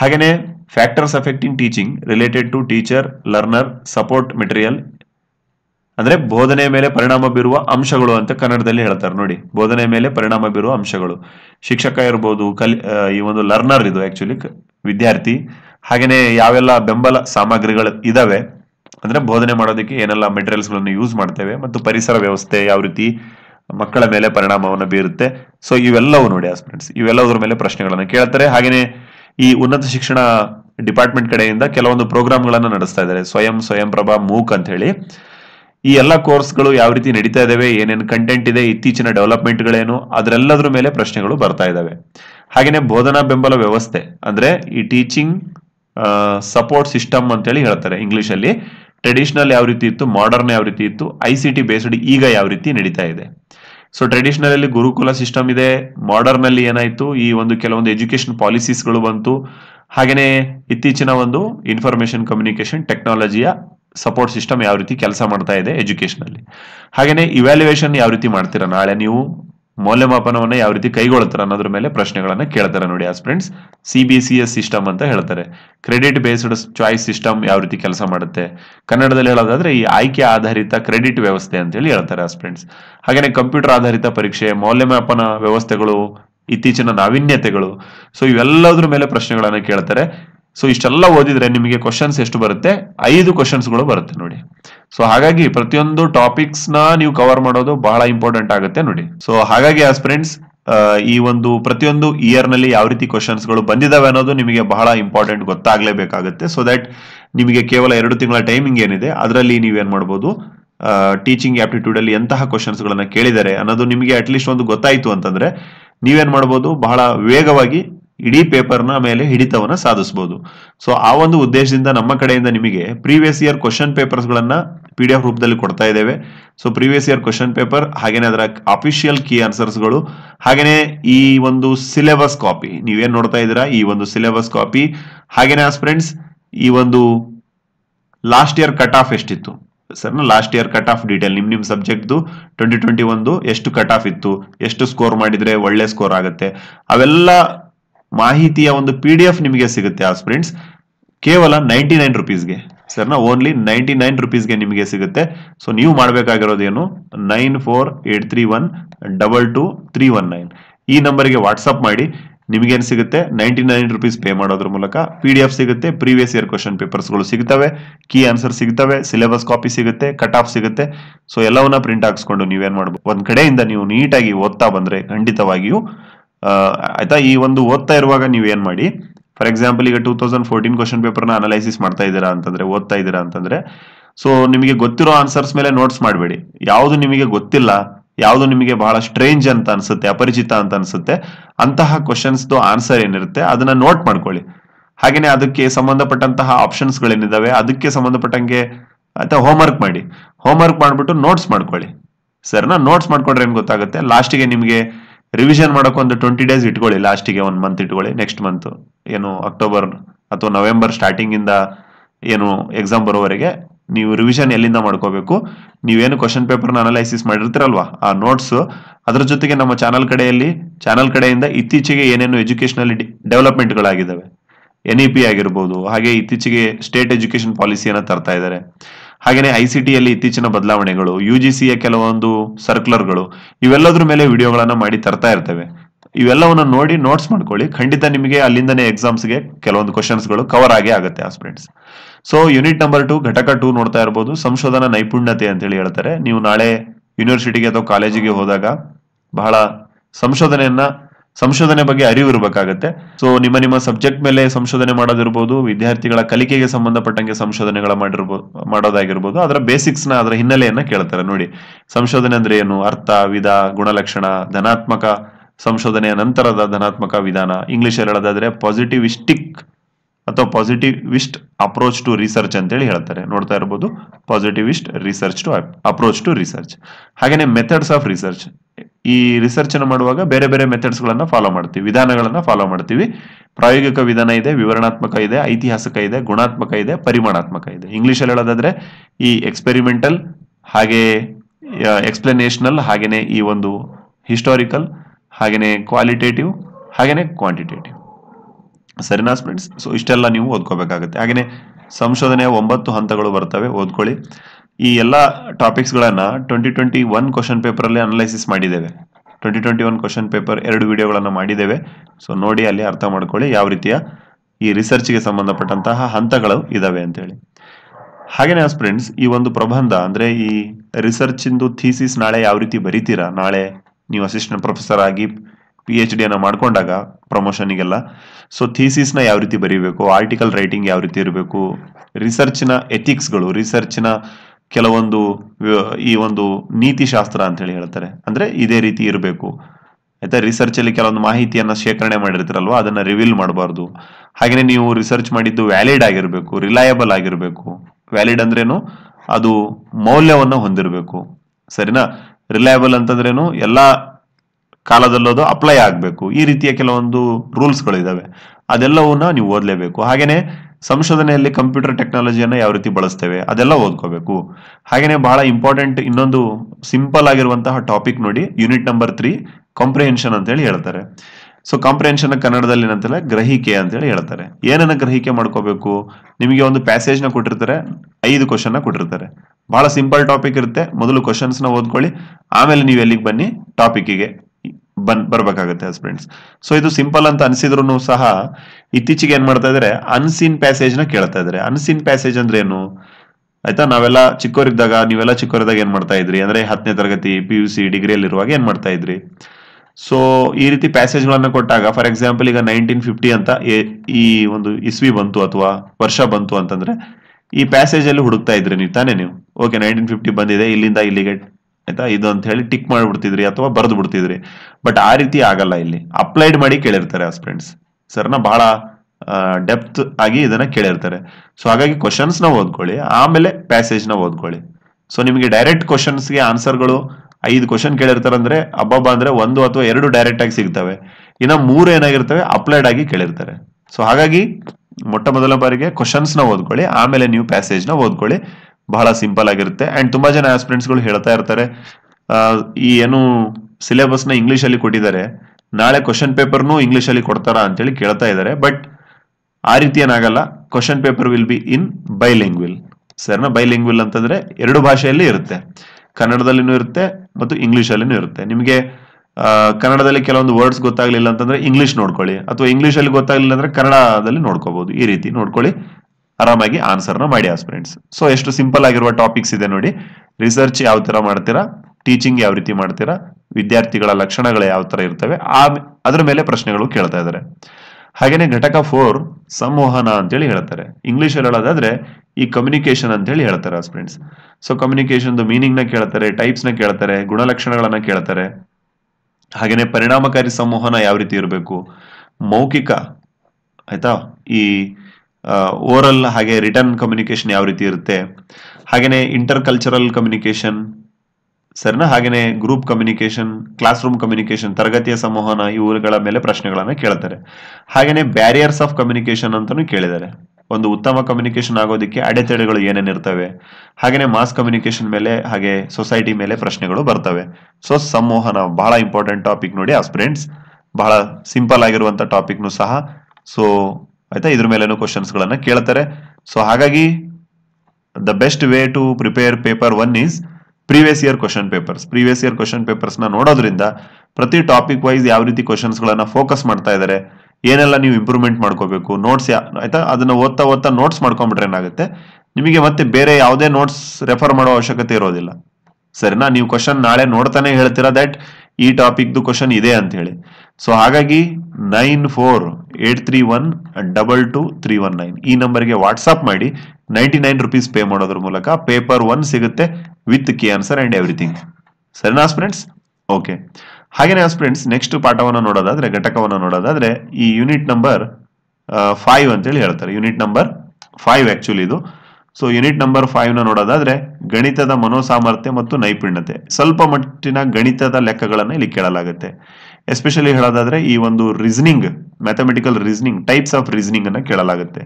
ಹಾಗೆಯೇ factors affecting teaching related to teacher learner support material ಅಂದ್ರೆ ಬೋಧನೆ ಮೇಲೆ ಪರಿಣಾಮ ಬೀರುವ ಅಂಶಗಳು ಅಂತ ಕನ್ನಡದಲ್ಲಿ ಹೇಳ್ತಾರೆ ನೋಡಿ ಬೋಧನೆ ಮೇಲೆ ಪರಿಣಾಮ ಬೀರುವ ಅಂಶಗಳು ಶಿಕ್ಷಕ ಇರ್ಬೋದು ಕಲಿ ಈ ಒಂದು ಲರ್ನರ್ ಇದು ಆಕ್ಚುಲಿ ವಿದ್ಯಾರ್ಥಿ ಹಾಗೇನೆ ಯಾವೆಲ್ಲ ಬೆಂಬಲ ಸಾಮಗ್ರಿಗಳು ಇದಾವೆ ಅಂದ್ರೆ ಬೋಧನೆ ಮಾಡೋದಕ್ಕೆ ಏನೆಲ್ಲ ಮೆಟೀರಿಯಲ್ಸ್ಗಳನ್ನು ಯೂಸ್ ಮಾಡ್ತೇವೆ ಮತ್ತು ಪರಿಸರ ವ್ಯವಸ್ಥೆ ಯಾವ ರೀತಿ ಮಕ್ಕಳ ಮೇಲೆ ಪರಿಣಾಮವನ್ನು ಬೀರುತ್ತೆ ಸೊ ಇವೆಲ್ಲವೂ ನೋಡಿ ಫ್ರೆಂಡ್ಸ್ ಇವೆಲ್ಲದರ ಮೇಲೆ ಪ್ರಶ್ನೆಗಳನ್ನು ಕೇಳ್ತಾರೆ ಹಾಗೇನೆ ಈ ಉನ್ನತ ಶಿಕ್ಷಣ ಡಿಪಾರ್ಟ್ಮೆಂಟ್ ಕಡೆಯಿಂದ ಕೆಲವೊಂದು ಪ್ರೋಗ್ರಾಮ್ಗಳನ್ನು ನಡೆಸ್ತಾ ಇದ್ದಾರೆ ಸ್ವಯಂ ಸ್ವಯಂ ಪ್ರಭಾ ಮೂಕ್ ಅಂತ ಹೇಳಿ ಈ ಎಲ್ಲ ಕೋರ್ಸ್ಗಳು ಯಾವ ರೀತಿ ನಡೀತಾ ಇದಾವೆ ಏನೇನು ಕಂಟೆಂಟ್ ಇದೆ ಇತ್ತೀಚಿನ ಡೆವಲಪ್ಮೆಂಟ್ಗಳೇನು ಅದರೆಲ್ಲದರ ಮೇಲೆ ಪ್ರಶ್ನೆಗಳು ಬರ್ತಾ ಇದ್ದಾವೆ ಹಾಗೆಯೇ ಬೋಧನಾ ಬೆಂಬಲ ವ್ಯವಸ್ಥೆ ಅಂದರೆ ಈ ಟೀಚಿಂಗ್ ಸಪೋರ್ಟ್ ಸಿಸ್ಟಮ್ ಅಂತೇಳಿ ಹೇಳ್ತಾರೆ ಇಂಗ್ಲೀಷಲ್ಲಿ ಟ್ರೆಡಿಷನಲ್ ಯಾವ ರೀತಿ ಇತ್ತು ಮಾಡರ್ನ್ ಯಾವ ರೀತಿ ಇತ್ತು ಐ ಸಿ ಟಿ ಬೇಸ್ಡ್ ಈಗ ಯಾವ ರೀತಿ ನಡೀತಾ ಇದೆ ಸೊ ಟ್ರೆಡಿಷನಲ್ ಅಲ್ಲಿ ಗುರುಕುಲ ಸಿಸ್ಟಮ್ ಇದೆ ಮಾಡರ್ನ್ ಅಲ್ಲಿ ಏನಾಯ್ತು ಈ ಒಂದು ಕೆಲವೊಂದು ಎಜುಕೇಶನ್ ಪಾಲಿಸೀಸ್ಗಳು ಬಂತು ಹಾಗೆಯೇ ಇತ್ತೀಚಿನ ಒಂದು ಇನ್ಫಾರ್ಮೇಶನ್ ಕಮ್ಯುನಿಕೇಶನ್ ಟೆಕ್ನಾಲಜಿಯ ಸಪೋರ್ಟ್ ಸಿಸ್ಟಮ್ ಯಾವ ರೀತಿ ಕೆಲಸ ಮಾಡ್ತಾ ಇದೆ ಅಲ್ಲಿ ಹಾಗೆಯೇ ಇವ್ಯಾಲ್ಯೂಯೇಷನ್ ಯಾವ ರೀತಿ ಮಾಡ್ತೀರಾ ನಾಳೆ ನೀವು ಮೌಲ್ಯಮಾಪನವನ್ನು ಯಾವ ರೀತಿ ಕೈಗೊಳ್ತಾರೆ ಅನ್ನೋದ್ರ ಮೇಲೆ ಪ್ರಶ್ನೆಗಳನ್ನು ಕೇಳ್ತಾರೆ ನೋಡಿ ಆ friends C B C S system ಅಂತ ಹೇಳ್ತಾರೆ ಕ್ರೆಡಿಟ್ ಬೇಸ್ಡ್ ಚಾಯ್ಸ್ ಸಿಸ್ಟಮ್ ಯಾವ ರೀತಿ ಕೆಲಸ ಮಾಡುತ್ತೆ ಕನ್ನಡದಲ್ಲಿ ಹೇಳೋದಾದ್ರೆ ಈ ಆಯ್ಕೆ ಆಧಾರಿತ ಕ್ರೆಡಿಟ್ ವ್ಯವಸ್ಥೆ ಅಂತ ಹೇಳಿ ಹೇಳ್ತಾರೆ ಆಸ್ ಫ್ರೆಂಡ್ಸ್ ಹಾಗೆಯೇ ಕಂಪ್ಯೂಟರ್ ಆಧಾರಿತ ಪರೀಕ್ಷೆ ಮೌಲ್ಯಮಾಪನ ವ್ಯವಸ್ಥೆಗಳು ಇತ್ತೀಚಿನ ನಾವೀನ್ಯತೆಗಳು ಸೊ ಇವೆಲ್ಲದ್ರ ಮೇಲೆ ಪ್ರಶ್ನೆಗಳನ್ನು ಕೇಳ್ತಾರೆ ಸೊ ಇಷ್ಟೆಲ್ಲ ಓದಿದ್ರೆ ನಿಮಗೆ ಕ್ವಶನ್ಸ್ ಎಷ್ಟು ಬರುತ್ತೆ ಐದು ಕ್ವಶನ್ಸ್ಗಳು ಬರುತ್ತೆ ನೋಡಿ ಸೊ ಹಾಗಾಗಿ ಪ್ರತಿಯೊಂದು ಟಾಪಿಕ್ಸ್ ನ ನೀವು ಕವರ್ ಮಾಡೋದು ಬಹಳ ಇಂಪಾರ್ಟೆಂಟ್ ಆಗುತ್ತೆ ನೋಡಿ ಸೊ ಹಾಗಾಗಿ ಆಸ್ ಫ್ರೆಂಡ್ಸ್ ಈ ಒಂದು ಪ್ರತಿಯೊಂದು ಇಯರ್ ನಲ್ಲಿ ಯಾವ ರೀತಿ ಗಳು ಬಂದಿದಾವೆ ಅನ್ನೋದು ನಿಮಗೆ ಬಹಳ ಇಂಪಾರ್ಟೆಂಟ್ ಗೊತ್ತಾಗಲೇಬೇಕಾಗುತ್ತೆ ಸೊ ದಟ್ ನಿಮಗೆ ಕೇವಲ ಎರಡು ತಿಂಗಳ ಟೈಮಿಂಗ್ ಏನಿದೆ ಅದರಲ್ಲಿ ನೀವೇನ್ ಮಾಡ್ಬೋದು ಟೀಚಿಂಗ್ ಆಪ್ಟಿಟ್ಯೂಡ್ ಅಲ್ಲಿ ಎಂತಹ ಕ್ವಶನ್ಸ್ ಗಳನ್ನ ಕೇಳಿದ್ದಾರೆ ಅನ್ನೋದು ನಿಮಗೆ ಅಟ್ಲೀಸ್ಟ್ ಒಂದು ಗೊತ್ತಾಯ್ತು ಅಂತಂದ್ರೆ ನೀವೇನ್ ಮಾಡ್ಬೋದು ಬಹಳ ವೇಗವಾಗಿ ಇಡೀ ಪೇಪರ್ನ ಮೇಲೆ ಹಿಡಿತವನ್ನ ಸಾಧಿಸಬಹುದು ಸೊ ಆ ಒಂದು ಉದ್ದೇಶದಿಂದ ನಮ್ಮ ಕಡೆಯಿಂದ ನಿಮಗೆ previous year question papers P D F ರೂಪದಲ್ಲಿ ಕೊಡ್ತಾ ಇದ್ದೇವೆ so previous year question paper ಹಾಗೇನೆ ಅದರ ಅಫಿಷಿಯಲ್ ಕೀ ಆನ್ಸರ್ಸ್ಗಳು ಹಾಗೇನೆ ಈ ಒಂದು ಸಿಲೆಬಸ್ ಕಾಪಿ ನೀವೇನ್ ನೋಡ್ತಾ ಇದ್ದೀರಾ ಈ ಒಂದು ಸಿಲೆಬಸ್ ಕಾಪಿ ಹಾಗೇನೆ ಫ್ರೆಂಡ್ಸ್ ಈ ಒಂದು ಲಾಸ್ಟ್ ಇಯರ್ ಕಟ್ ಆಫ್ ಎಷ್ಟಿತ್ತು sir last year cut off detail ನಿಮ್ ನಿಮ್ ಸಬ್ಜೆಕ್ಟ್ದು ಟ್ವೆಂಟಿ ಟ್ವೆಂಟಿ ಒಂದು ಎಷ್ಟು ಕಟ್ ಆಫ್ ಇತ್ತು ಎಷ್ಟು ಸ್ಕೋರ್ ಮಾಡಿದ್ರೆ ಒಳ್ಳೆ ಸ್ಕೋರ್ ಆಗುತ್ತೆ ಅವೆಲ್ಲ ಮಾಹಿತಿಯ ಒಂದು ಪಿ ಡಿ ಎಫ್ ನಿಮಗೆ ಸಿಗುತ್ತೆ ಆ ಸ್ಪ್ರಿಂಟ್ಸ್ ಕೇವಲ ನೈಂಟಿ ನೈನ್ ರುಪೀಸ್ಗೆ ಸರ್ ಓನ್ಲಿ ನೈಂಟಿ ನೈನ್ ರುಪೀಸ್ಗೆ ನಿಮಗೆ ಸಿಗುತ್ತೆ ಸೊ ನೀವು ಮಾಡಬೇಕಾಗಿರೋದೇನು nine four eight three one double two three one nine ಈ ನಂಬರ್ಗೆ ವಾಟ್ಸಪ್ ಮಾಡಿ ನಿಮಗೇನು ಸಿಗುತ್ತೆ ನೈಂಟಿ ನೈನ್ ರುಪೀಸ್ ಪೇ ಮಾಡೋದ್ರ ಮೂಲಕ ಪಿ ಡಿ ಎಫ್ ಸಿಗುತ್ತೆ ಪ್ರೀವಿಯಸ್ ಇಯರ್ ಕ್ವಶನ್ ಪೇಪರ್ಸ್ಗಳು ಸಿಗ್ತವೆ ಕೀ ಆನ್ಸರ್ ಸಿಗ್ತವೆ ಸಿಲೆಬಸ್ ಕಾಪಿ ಸಿಗುತ್ತೆ ಕಟ್ ಆಫ್ ಸಿಗುತ್ತೆ ಸೊ ಎಲ್ಲವನ್ನ ಪ್ರಿಂಟ್ ಹಾಕಿಸ್ಕೊಂಡು ನೀವೇನು ಮಾಡ್ಬೋದು ಒಂದು ಕಡೆಯಿಂದ ನೀವು ನೀಟಾಗಿ ಓದ್ತಾ ಬಂದರೆ ಖಂಡಿತವಾಗಿಯೂ ಆಯ್ತಾ ಈ ಒಂದು ಓದ್ತಾ ಇರುವಾಗ ನೀವು ಮಾಡಿ ಫಾರ್ ಎಕ್ಸಾಂಪಲ್ ಈಗ ಟೂ ತೌಸಂಡ್ ಫೋರ್ಟೀನ್ ಕ್ವಶನ್ ಪೇಪರ್ನ ಅನಲೈಸಿಸ್ ಮಾಡ್ತಾ ಇದ್ದೀರಾ ಅಂತಂದ್ರೆ ಓದ್ತಾ ಇದ್ದೀರಾ ಅಂತಂದ್ರೆ ಸೊ ನಿಮಗೆ ಗೊತ್ತಿರೋ ಆನ್ಸರ್ಸ್ ಮೇಲೆ ನೋಟ್ಸ್ ಮಾಡಬೇಡಿ ಯಾವುದು ನಿಮಗೆ ಗೊತ್ತಿಲ್ಲ ಯಾವುದು ನಿಮಗೆ ಬಹಳ ಸ್ಟ್ರೇಂಜ್ ಅಂತ ಅನ್ಸುತ್ತೆ ಅಪರಿಚಿತ ಅಂತ ಅನ್ಸುತ್ತೆ ಅಂತಹ ಕ್ವಶನ್ಸ್ದು ಆನ್ಸರ್ ಏನಿರುತ್ತೆ ಅದನ್ನ ನೋಟ್ ಮಾಡ್ಕೊಳ್ಳಿ ಹಾಗೆಯೇ ಅದಕ್ಕೆ ಸಂಬಂಧಪಟ್ಟಂತಹ ಆಪ್ಷನ್ಸ್ಗಳೇನಿದ್ದಾವೆ ಅದಕ್ಕೆ ಸಂಬಂಧಪಟ್ಟಂಗೆ ಹೋಮ್ ವರ್ಕ್ ಮಾಡಿ ಹೋಮ್ ವರ್ಕ್ ಮಾಡಿಬಿಟ್ಟು ನೋಟ್ಸ್ ಮಾಡ್ಕೊಳ್ಳಿ ಸರ್ನಾ ನೋಟ್ಸ್ ಮಾಡ್ಕೊಂಡ್ರೆ ಏನು ಗೊತ್ತಾಗುತ್ತೆ ಲಾಸ್ಟಿಗೆ ನಿಮಗೆ ರಿವಿಷನ್ ಮಾಡೋಕೆ ಒಂದು ಟ್ವೆಂಟಿ ಡೇಸ್ ಇಟ್ಕೊಳ್ಳಿ ಲಾಸ್ಟಿಗೆ ಒಂದು ಮಂತ್ ಇಟ್ಕೊಳ್ಳಿ ನೆಕ್ಸ್ಟ್ ಮಂತ್ ಏನು ಅಕ್ಟೋಬರ್ ಅಥವಾ ನವೆಂಬರ್ ಸ್ಟಾರ್ಟಿಂಗಿಂದ ಏನು ಎಕ್ಸಾಮ್ ಬರೋವರೆಗೆ ನೀವು ರಿವಿಷನ್ ಎಲ್ಲಿಂದ ಮಾಡ್ಕೋಬೇಕು ನೀವೇನು ಕ್ವಶನ್ ಪೇಪರ್ನ ಅನಲೈಸಿಸ್ ಮಾಡಿರ್ತೀರಲ್ವಾ ಆ ನೋಟ್ಸ್ ಅದರ ಜೊತೆಗೆ ನಮ್ಮ ಚಾನಲ್ ಕಡೆಯಲ್ಲಿ ಚಾನಲ್ ಕಡೆಯಿಂದ ಇತ್ತೀಚೆಗೆ ಏನೇನು ಎಜುಕೇಶನಲ್ ಡೆವಲಪ್ಮೆಂಟ್ಗಳಾಗಿದ್ದಾವೆ ಎನ್ ಇ ಪಿ ಆಗಿರ್ಬೋದು ಹಾಗೆ ಇತ್ತೀಚೆಗೆ ಸ್ಟೇಟ್ ಎಜುಕೇಶನ್ ಪಾಲಿಸಿಯನ್ನು ತರ್ತಾ ಇದ್ದಾರೆ ಹಾಗೆಯೇ ಐ ಸಿ ಟಿಯಲ್ಲಿ ಇತ್ತೀಚಿನ ಬದಲಾವಣೆಗಳು ಯು ಜಿ ಸಿಯ ಕೆಲವೊಂದು ಸರ್ಕ್ಯುಲರ್ಗಳು ಇವೆಲ್ಲದ್ರ ಮೇಲೆ ವಿಡಿಯೋಗಳನ್ನು ಮಾಡಿ ತರ್ತಾ ಇರ್ತೇವೆ ಇವೆಲ್ಲವನ್ನು ನೋಡಿ ನೋಟ್ಸ್ ಮಾಡ್ಕೊಳ್ಳಿ ಖಂಡಿತ ನಿಮಗೆ ಅಲ್ಲಿಂದನೇ ಎಕ್ಸಾಮ್ಸ್ಗೆ ಕೆಲವೊಂದು ಕ್ವಶನ್ಸ್ಗಳು ಕವರ್ ಆಗೇ ಆಗುತ್ತೆ aspirants so unit number two ಘಟಕ ಟು ನೋಡ್ತಾ ಇರ್ಬೋದು ಸಂಶೋಧನಾ ನೈಪುಣ್ಯತೆ ಅಂತ ಹೇಳಿ ಹೇಳ್ತಾರೆ ನೀವು ನಾಳೆ ಯೂನಿವರ್ಸಿಟಿಗೆ ಅಥವಾ ಕಾಲೇಜಿಗೆ ಹೋದಾಗ ಬಹಳ ಸಂಶೋಧನೆಯನ್ನ ಸಂಶೋಧನೆ ಬಗ್ಗೆ ಅರಿವು ಇರಬೇಕಾಗತ್ತೆ ಸೊ ನಿಮ್ಮ ನಿಮ್ಮ ಸಬ್ಜೆಕ್ಟ್ ಮೇಲೆ ಸಂಶೋಧನೆ ಮಾಡೋದಿರ್ಬೋದು ವಿದ್ಯಾರ್ಥಿಗಳ ಕಲಿಕೆಗೆ ಸಂಬಂಧಪಟ್ಟಂಗೆ ಸಂಶೋಧನೆಗಳ ಮಾಡಿರ್ಬೋದು ಮಾಡೋದಾಗಿರ್ಬೋದು ಅದರ ಬೇಸಿಕ್ಸ್ ನ ಅದರ ಹಿನ್ನೆಲೆಯನ್ನ ಕೇಳ್ತಾರೆ ನೋಡಿ ಸಂಶೋಧನೆ ಅಂದ್ರೆ ಏನು ಅರ್ಥ ವಿಧ ಗುಣಲಕ್ಷಣ ಧನಾತ್ಮಕ ಸಂಶೋಧನೆಯ ನಂತರದ ಧನಾತ್ಮಕ ವಿಧಾನ ಇಂಗ್ಲಿಷ್ ಹೇಳೋದಾದ್ರೆ ಪಾಸಿಟಿವಿಸ್ಟಿಕ್ ಅಥವಾ ಪಾಸಿಟಿವಿಸ್ಟ್ ಅಪ್ರೋಚ್ ಟು ರಿಸರ್ಚ್ ಹೇಳಿ ಹೇಳ್ತಾರೆ ನೋಡ್ತಾ ಇರ್ಬೋದು positivist research to approach to research ಹಾಗೆಯೇ ಮೆಥಡ್ಸ್ ಆಫ್ ರಿಸರ್ಚ್ ಈ ರಿಸರ್ಚ್ ಅನ್ನು ಮಾಡುವಾಗ ಬೇರೆ ಬೇರೆ ಮೆಥಡ್ಸ್ ಗಳನ್ನ ಫಾಲೋ ಮಾಡ್ತೀವಿ ವಿಧಾನಗಳನ್ನ ಫಾಲೋ ಮಾಡ್ತೀವಿ ಪ್ರಾಯೋಗಿಕ ವಿಧಾನ ಇದೆ ವಿವರಣಾತ್ಮಕ ಇದೆ ಐತಿಹಾಸಿಕ ಇದೆ ಗುಣಾತ್ಮಕ ಇದೆ ಪರಿಮಾಣಾತ್ಮಕ ಇದೆ ಇಂಗ್ಲಿಷ್ ಅಲ್ಲಿ ಹೇಳೋದಾದ್ರೆ ಈ ಎಕ್ಸ್ಪೆರಿಮೆಂಟಲ್ ಹಾಗೆ ಎಕ್ಸ್ಪ್ಲನೇಷನಲ್ ಹಾಗೇನೆ ಈ ಒಂದು ಹಿಸ್ಟೋರಿಕಲ್ ಹಾಗೇನೆ ಕ್ವಾಲಿಟೇಟಿವ್ ಹಾಗೇನೆ ಕ್ವಾಂಟಿಟೇಟಿವ್ ಸರಿನಾ ಸ್ಪ್ರೆಂಡ್ಸ್ ಸೊ ಇಷ್ಟೆಲ್ಲ ನೀವು ಓದ್ಕೋಬೇಕಾಗುತ್ತೆ ಹಾಗೇನೆ ಸಂಶೋಧನೆಯ ಒಂಬತ್ತು ಹಂತಗಳು ಬರ್ತವೆ ಓದ್ಕೊಳ್ಳಿ ಈ ಎಲ್ಲ ಟಾಪಿಕ್ಸ್ಗಳನ್ನು ಟ್ವೆಂಟಿ ಟ್ವೆಂಟಿ ಒನ್ ಕ್ವಶನ್ ಪೇಪರಲ್ಲಿ ಅನಲೈಸಿಸ್ ಮಾಡಿದ್ದೇವೆ twenty twenty one question paper ಎರಡು ವಿಡಿಯೋಗಳನ್ನು ಮಾಡಿದ್ದೇವೆ ಸೊ ನೋಡಿ ಅಲ್ಲಿ ಅರ್ಥ ಮಾಡ್ಕೊಳ್ಳಿ ಯಾವ ರೀತಿಯ ಈ ರಿಸರ್ಚ್ಗೆ ಸಂಬಂಧಪಟ್ಟಂತಹ ಹಂತಗಳು ಇದ್ದಾವೆ ಅಂತೇಳಿ ಹಾಗೆಯೇ ಫ್ರೆಂಡ್ಸ್ ಈ ಒಂದು ಪ್ರಬಂಧ ಅಂದರೆ ಈ ರಿಸರ್ಚಿಂದು ಥೀಸಿಸ್ ನಾಳೆ ಯಾವ ರೀತಿ ಬರೀತೀರಾ ನಾಳೆ ನೀವು ಅಸಿಸ್ಟೆಂಟ್ ಪ್ರೊಫೆಸರ್ ಆಗಿ ಪಿ ಎಚ್ ಡಿಯನ್ನು ಮಾಡ್ಕೊಂಡಾಗ ಪ್ರಮೋಷನಿಗೆಲ್ಲ ಸೊ ಥೀಸಿಸ್ನ ಯಾವ ರೀತಿ ಬರೀಬೇಕು ಆರ್ಟಿಕಲ್ ರೈಟಿಂಗ್ ಯಾವ ರೀತಿ ಇರಬೇಕು ರಿಸರ್ಚಿನ ಎಥಿಕ್ಸ್ಗಳು ರಿಸರ್ಚಿನ ಕೆಲವೊಂದು ಈ ಒಂದು ನೀತಿಶಾಸ್ತ್ರ ಅಂತ ಹೇಳಿ ಹೇಳ್ತಾರೆ ಅಂದರೆ ಇದೇ ರೀತಿ ಇರಬೇಕು ಆಯ್ತಾ ಅಲ್ಲಿ ಕೆಲವೊಂದು ಮಾಹಿತಿಯನ್ನು ಶೇಖರಣೆ ಮಾಡಿರ್ತೀರಲ್ವ ಅದನ್ನು ರಿವೀಲ್ ಮಾಡಬಾರ್ದು ಹಾಗೆಯೇ ನೀವು ರಿಸರ್ಚ್ ಮಾಡಿದ್ದು ವ್ಯಾಲಿಡ್ ಆಗಿರಬೇಕು ರಿಲಯಬಲ್ ಆಗಿರಬೇಕು ವ್ಯಾಲಿಡ್ ಅಂದ್ರೇನು ಅದು ಮೌಲ್ಯವನ್ನು ಹೊಂದಿರಬೇಕು ಸರಿನಾ ರಿಲಯಬಲ್ ಅಂತಂದ್ರೇನು ಎಲ್ಲ ಕಾಲದಲ್ಲೂ ಅದು ಅಪ್ಲೈ ಆಗಬೇಕು ಈ ರೀತಿಯ ಕೆಲವೊಂದು ರೂಲ್ಸ್ಗಳಿದ್ದಾವೆ ಅದೆಲ್ಲವನ್ನ ನೀವು ಓದಲೇಬೇಕು ಹಾಗೆಯೇ ಸಂಶೋಧನೆಯಲ್ಲಿ ಕಂಪ್ಯೂಟರ್ ಟೆಕ್ನಾಲಜಿಯನ್ನು ಯಾವ ರೀತಿ ಬಳಸ್ತೇವೆ ಅದೆಲ್ಲ ಓದ್ಕೋಬೇಕು ಹಾಗೆಯೇ ಬಹಳ ಇಂಪಾರ್ಟೆಂಟ್ ಇನ್ನೊಂದು ಸಿಂಪಲ್ ಆಗಿರುವಂತಹ ಟಾಪಿಕ್ ನೋಡಿ ಯೂನಿಟ್ ನಂಬರ್ ತ್ರೀ ಕಾಂಪ್ರಿಹೆನ್ಷನ್ ಅಂತೇಳಿ ಹೇಳ್ತಾರೆ ಸೊ ಕಾಂಪ್ರಿಹೆನ್ಷನ್ ಕನ್ನಡದಲ್ಲಿ ಏನಂತಲ್ಲ ಗ್ರಹಿಕೆ ಅಂತೇಳಿ ಹೇಳ್ತಾರೆ ಏನನ್ನು ಗ್ರಹಿಕೆ ಮಾಡ್ಕೋಬೇಕು ನಿಮಗೆ ಒಂದು ಪ್ಯಾಸೇಜ್ನ ಕೊಟ್ಟಿರ್ತಾರೆ ಐದು ಕ್ವಶನ್ನ ಕೊಟ್ಟಿರ್ತಾರೆ ಬಹಳ ಸಿಂಪಲ್ ಟಾಪಿಕ್ ಇರುತ್ತೆ ಮೊದಲು ಕ್ವಶನ್ಸ್ನ ಓದ್ಕೊಳ್ಳಿ ಆಮೇಲೆ ನೀವು ಎಲ್ಲಿಗೆ ಬನ್ನಿ ಟಾಪಿಕ್ಗೆ ಬನ್ ಬರ್ಬೇಕಾಗತ್ತೆ ಹಸ್ಬೆಂಡ್ಸ್ ಸೊ ಇದು ಸಿಂಪಲ್ ಅಂತ ಅನಿಸಿದ್ರು ಸಹ ಇತ್ತೀಚೆಗೆ ಏನ್ ಮಾಡ್ತಾ ಇದ್ರೆ ಅನ್ಸೀನ್ ಪ್ಯಾಸೇಜ್ ನ ಕೇಳ್ತಾ ಇದ್ರೆ ಅನ್ಸೀನ್ ಪ್ಯಾಸೇಜ್ ಅಂದ್ರೆ ಏನು ಆಯ್ತಾ ನಾವೆಲ್ಲ ಚಿಕ್ಕವರಿದ್ದಾಗ ನೀವೆಲ್ಲ ಚಿಕ್ಕವರಿದ್ದಾಗ ಏನ್ ಮಾಡ್ತಾ ಇದ್ರಿ ಅಂದ್ರೆ ಹತ್ತನೇ ತರಗತಿ ಪಿ ಯು ಸಿ ಡಿಗ್ರಿಯಲ್ಲಿ ಇರುವಾಗ ಏನ್ ಮಾಡ್ತಾ ಇದ್ರಿ ಸೊ ಈ ರೀತಿ ಪ್ಯಾಸೇಜ್ ಗಳನ್ನ ಕೊಟ್ಟಾಗ ಫಾರ್ ಎಕ್ಸಾಂಪಲ್ ಈಗ ನೈನ್ಟೀನ್ ಫಿಫ್ಟಿ ಅಂತ ಈ ಒಂದು ಇಸ್ವಿ ಬಂತು ಅಥವಾ ವರ್ಷ ಬಂತು ಅಂತಂದ್ರೆ ಈ ಪ್ಯಾಸೇಜ್ ಅಲ್ಲಿ ಹುಡುಕ್ತಾ ಇದ್ರಿ ನೀವು ತಾನೇ ನೀವು ಓಕೆ ನೈನ್ಟೀನ್ ಫಿಫ್ಟಿ ಬಂದಿದೆ ಇಲ್ಲಿಂದ ಇಲ್ಲಿಗೆ ಆಯ್ತಾ ಇದು ಅಂತ ಹೇಳಿ ಟಿಕ್ ಮಾಡಿಬಿಡ್ತಿದ್ರಿ ಅಥವಾ ಬರೆದು ಬಿಡ್ತಿದ್ರಿ ಬಟ್ ಆ ರೀತಿ ಆಗಲ್ಲ ಇಲ್ಲಿ ಅಪ್ಲೈಡ್ ಮಾಡಿ ಕೇಳಿರ್ತಾರೆ ಆಸ್ಪ್ರೆಂಟ್ಸ್ ಸರ್ನ ಬಹಳ ಡೆಪ್ತ್ ಆಗಿ ಇದನ್ನ ಕೇಳಿರ್ತಾರೆ ಸೊ ಹಾಗಾಗಿ ನ ಓದ್ಕೊಳ್ಳಿ ಆಮೇಲೆ ನ ಓದ್ಕೊಳ್ಳಿ ಸೊ ನಿಮಗೆ ಡೈರೆಕ್ಟ್ ಕ್ವಶನ್ಸ್ಗೆ ಆನ್ಸರ್ಗಳು ಐದು ಕ್ವಶನ್ ಕೇಳಿರ್ತಾರೆ ಅಂದ್ರೆ ಅಬ್ಬಬ್ಬ ಅಂದ್ರೆ ಒಂದು ಅಥವಾ ಎರಡು ಡೈರೆಕ್ಟ್ ಆಗಿ ಸಿಗ್ತವೆ ಇನ್ನ ಮೂರು ಏನಾಗಿರ್ತವೆ ಅಪ್ಲೈಡ್ ಆಗಿ ಕೇಳಿರ್ತಾರೆ ಸೊ ಹಾಗಾಗಿ ಮೊಟ್ಟ ಮೊದಲ ಬಾರಿಗೆ ನ ಓದ್ಕೊಳ್ಳಿ ಆಮೇಲೆ ನೀವು ನ ಓದ್ಕೊಳ್ಳಿ ಬಹಳ ಸಿಂಪಲ್ ಆಗಿರುತ್ತೆ ಅಂಡ್ ತುಂಬಾ ಜನ ಗಳು ಹೇಳ್ತಾ ಇರ್ತಾರೆ ಈ ಏನು ಸಿಲೆಬಸ್ನ ಇಂಗ್ಲೀಷಲ್ಲಿ ಕೊಟ್ಟಿದ್ದಾರೆ ನಾಳೆ ಕ್ವಶನ್ ಪೇಪರ್ನೂ ಇಂಗ್ಲೀಷಲ್ಲಿ ಕೊಡ್ತಾರಾ ಅಂತೇಳಿ ಕೇಳ್ತಾ ಇದ್ದಾರೆ ಬಟ್ ಆ ರೀತಿ ಏನಾಗಲ್ಲ question paper will be in bilingual ಸರಿನಾ ಬೈಲಿಂಗ್ವಿಲ್ ಅಂತಂದ್ರೆ ಎರಡು ಭಾಷೆಯಲ್ಲಿ ಇರುತ್ತೆ ಕನ್ನಡದಲ್ಲಿನೂ ಇರುತ್ತೆ ಮತ್ತು ಇಂಗ್ಲೀಷಲ್ಲಿನೂ ಇರುತ್ತೆ ನಿಮಗೆ ಕನ್ನಡದಲ್ಲಿ ಕೆಲವೊಂದು ವರ್ಡ್ಸ್ ಗೊತ್ತಾಗ್ಲಿಲ್ಲ ಅಂತಂದ್ರೆ ಇಂಗ್ಲೀಷ್ ನೋಡ್ಕೊಳ್ಳಿ ಅಥವಾ ಇಂಗ್ಲೀಷಲ್ಲಿ ಗೊತ್ತಾಗ್ಲಿಲ್ಲ ಅಂದ್ರೆ ಕನ್ನಡದಲ್ಲಿ ನೋಡ್ಕೋಬಹುದು ಈ ರೀತಿ ನೋಡ್ಕೊಳ್ಳಿ ಆರಾಮಾಗಿ ಆನ್ಸರ್ನ ಮಾಡಿ ಆಸ್ಪಿರೆಂಟ್ಸ್ ಸೊ ಎಷ್ಟು ಸಿಂಪಲ್ ಆಗಿರುವ ಟಾಪಿಕ್ಸ್ ಇದೆ ನೋಡಿ ರಿಸರ್ಚ್ ಯಾವ ಥರ ಮಾಡ್ತೀರಾ ಟೀಚಿಂಗ್ ಯಾವ ರೀತಿ ಮಾಡ್ತೀರಾ ವಿದ್ಯಾರ್ಥಿಗಳ ಲಕ್ಷಣಗಳು ಯಾವ ಥರ ಇರ್ತವೆ ಆ ಅದ್ರ ಮೇಲೆ ಪ್ರಶ್ನೆಗಳು ಕೇಳ್ತಾ ಇದ್ದಾರೆ ಹಾಗೇನೆ ಘಟಕ ಫೋರ್ ಸಂವಹನ ಅಂತೇಳಿ ಹೇಳ್ತಾರೆ ಅಲ್ಲಿ ಹೇಳೋದಾದ್ರೆ ಈ ಕಮ್ಯುನಿಕೇಶನ್ ಅಂತೇಳಿ ಹೇಳಿ ಹೇಳ್ತಾರೆ ಆಸ್ಪಿರೆಂಟ್ಸ್ ಸೊ ಕಮ್ಯುನಿಕೇಶನ್ದು ಮೀನಿಂಗ್ನ ಕೇಳ್ತಾರೆ ಟೈಪ್ಸ್ನ ಕೇಳ್ತಾರೆ ಗುಣಲಕ್ಷಣಗಳನ್ನ ಕೇಳ್ತಾರೆ ಹಾಗೇನೆ ಪರಿಣಾಮಕಾರಿ ಸಂವಹನ ಯಾವ ರೀತಿ ಇರಬೇಕು ಮೌಖಿಕ ಆಯ್ತಾ ಈ ಓರಲ್ ಹಾಗೆ ರಿಟರ್ನ್ ಕಮ್ಯುನಿಕೇಶನ್ ಯಾವ ರೀತಿ ಇರುತ್ತೆ ಹಾಗೆಯೇ ಇಂಟರ್ ಕಲ್ಚರಲ್ ಕಮ್ಯುನಿಕೇಶನ್ ಸರಿನಾ ಹಾಗೆಯೇ group communication class room communication ತರಗತಿಯ ಸಂವಹನ ಇವುಗಳ ಮೇಲೆ ಪ್ರಶ್ನೆಗಳನ್ನು ಕೇಳ್ತಾರೆ ಹಾಗೆಯೇ ಬ್ಯಾರಿಯರ್ಸ್ ಆಫ್ ಕಮ್ಯುನಿಕೇಶನ್ ಅಂತಲೂ ಕೇಳಿದ್ದಾರೆ ಒಂದು ಉತ್ತಮ ಕಮ್ಯುನಿಕೇಶನ್ ಆಗೋದಕ್ಕೆ ಅಡೆತಡೆಗಳು ಏನೇನಿರ್ತವೆ ಹಾಗೆಯೇ ಮಾಸ್ ಕಮ್ಯುನಿಕೇಶನ್ ಮೇಲೆ ಹಾಗೆ ಸೊಸೈಟಿ ಮೇಲೆ ಪ್ರಶ್ನೆಗಳು ಬರ್ತವೆ ಸೊ ಸಂವಹನ ಬಹಳ ಇಂಪಾರ್ಟೆಂಟ್ ಟಾಪಿಕ್ ನೋಡಿ ಆ ಸ್ಪ್ರೆಂಡ್ಸ್ ಬಹಳ ಸಿಂಪಲ್ ಆಗಿರುವಂಥ ಟಾಪಿಕ್ನು ಸಹ ಸೊ ಆಯ್ತಾ ಇದ್ರ ಮೇಲೇನು ಕ್ವಶನ್ಸ್ಗಳನ್ನು ಕೇಳ್ತಾರೆ ಸೊ ಹಾಗಾಗಿ the best way to prepare paper one is previous year question papers previous year question ಪೇಪರ್ಸ್ನ ನೋಡೋದ್ರಿಂದ ಪ್ರತಿ ಟಾಪಿಕ್ ವೈಸ್ ಯಾವ ರೀತಿ ಕ್ವಶನ್ಸ್ಗಳನ್ನು ಫೋಕಸ್ ಮಾಡ್ತಾ ಇದ್ದಾರೆ ಏನೆಲ್ಲ ನೀವು ಇಂಪ್ರೂವ್ಮೆಂಟ್ ಮಾಡ್ಕೋಬೇಕು ನೋಟ್ಸ್ ಆಯ್ತಾ ಅದನ್ನು ಓದ್ತಾ ಓದ್ತಾ ನೋಟ್ಸ್ ಮಾಡ್ಕೊಂಬಿಟ್ರೆ ಏನಾಗುತ್ತೆ ನಿಮಗೆ ಮತ್ತೆ ಬೇರೆ ಯಾವುದೇ ನೋಟ್ಸ್ ರೆಫರ್ ಮಾಡೋ ಅವಶ್ಯಕತೆ ಇರೋದಿಲ್ಲ ಸರಿನಾ ನೀವು ಕ್ವಶನ್ ನಾಳೆ ನೋಡ್ತಾನೆ ಹೇಳ್ತೀರಾ ದಟ್ ಈ ಟಾಪಿಕ್ದು ಕ್ವಶನ್ ಇದೆ ಅಂತ ಹೇಳಿ ಸೊ ಹಾಗಾಗಿ nine four eight three one double two three one nine ಈ ನಂಬರ್ಗೆ ವಾಟ್ಸಪ್ ಮಾಡಿ ನೈಂಟಿ ನೈನ್ ರುಪೀಸ್ ಪೇ ಮಾಡೋದ್ರ ಮೂಲಕ ಪೇಪರ್ ಒನ್ ಸಿಗುತ್ತೆ with key answer and everything ಸರಿನಾ ಫ್ರೆಂಡ್ಸ್ ಓಕೆ ಹಾಗೇನೇ ಫ್ರೆಂಡ್ಸ್ ನೆಕ್ಸ್ಟ್ ಪಾಠವನ್ನು ನೋಡೋದಾದ್ರೆ ಘಟಕವನ್ನು ನೋಡೋದಾದ್ರೆ ಈ ಯೂನಿಟ್ ನಂಬರ್ ಫೈವ್ ಅಂತೇಳಿ ಹೇಳ್ತಾರೆ ಯೂನಿಟ್ ನಂಬರ್ ಫೈವ್ ಆಕ್ಚುಲಿ ಇದು ಸೊ ಯೂನಿಟ್ ನಂಬರ್ ಫೈವ್ ನ ನೋಡೋದಾದ್ರೆ ಗಣಿತದ ಮನೋಸಾಮರ್ಥ್ಯ ಮತ್ತು ನೈಪುಣ್ಯತೆ ಸ್ವಲ್ಪ ಮಟ್ಟಿನ ಗಣಿತದ ಲೆಕ್ಕಗಳನ್ನು ಇಲ್ಲಿ ಕೇಳಲಾಗುತ್ತೆ ಎಸ್ಪೆಷಲಿ ಹೇಳೋದಾದ್ರೆ ಈ ಒಂದು reasoning mathematical reasoning types of reasoning ಅನ್ನ ಕೇಳಲಾಗುತ್ತೆ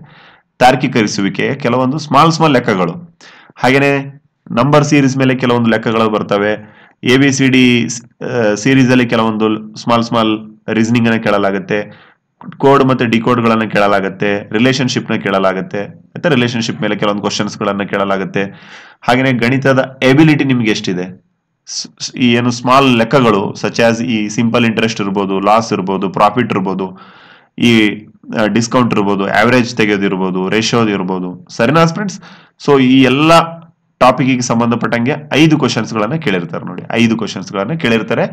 ತಾರ್ಕಿಕರಿಸುವಿಕೆ ಕೆಲವೊಂದು ಸ್ಮಾಲ್ ಸ್ಮಾಲ್ ಲೆಕ್ಕಗಳು ಹಾಗೇನೆ ನಂಬರ್ ಸೀರೀಸ್ ಮೇಲೆ ಕೆಲವೊಂದು ಲೆಕ್ಕಗಳು ಬರ್ತವೆ A B C D series ಅಲ್ಲಿ ಕೆಲವೊಂದು ಸ್ಮಾಲ್ ಸ್ಮಾಲ್ ರೀಸನಿಂಗ್ ಅನ್ನು ಕೇಳಲಾಗುತ್ತೆ ಕೋಡ್ ಮತ್ತು ಡಿಕೋಡ್ಗಳನ್ನು ಕೇಳಲಾಗುತ್ತೆ ರಿಲೇಷನ್ಶಿಪ್ನ ಕೇಳಲಾಗುತ್ತೆ ಮತ್ತೆ ರಿಲೇಷನ್ಶಿಪ್ ಮೇಲೆ ಕೆಲವೊಂದು ಕ್ವಶನ್ಸ್ಗಳನ್ನು ಕೇಳಲಾಗುತ್ತೆ ಹಾಗೆಯೇ ಗಣಿತದ ಎಬಿಲಿಟಿ ನಿಮ್ಗೆ ಎಷ್ಟಿದೆ ಈ ಏನು ಸ್ಮಾಲ್ ಲೆಕ್ಕಗಳು ಸಚ್ ಆಸ್ ಈ ಸಿಂಪಲ್ ಇಂಟ್ರೆಸ್ಟ್ ಇರ್ಬೋದು ಲಾಸ್ ಇರ್ಬೋದು ಪ್ರಾಫಿಟ್ ಇರ್ಬೋದು ಈ ಡಿಸ್ಕೌಂಟ್ ಇರ್ಬೋದು ಆವರೇಜ್ ತೆಗೆಯೋದಿರ್ಬೋದು ರೇಷೋದಿರ್ಬೋದು ಇರ್ಬೋದು ಸರಿನಾ ಫ್ರೆಂಡ್ಸ್ ಸೊ ಈ ಎಲ್ಲ ಟಾಪಿಕ್ಗೆ ಸಂಬಂಧಪಟ್ಟಂಗೆ ಐದು ಗಳನ್ನ ಕೇಳಿರ್ತಾರೆ ನೋಡಿ ಐದು ಕ್ವಶನ್ಸ್ಗಳನ್ನು ಕೇಳಿರ್ತಾರೆ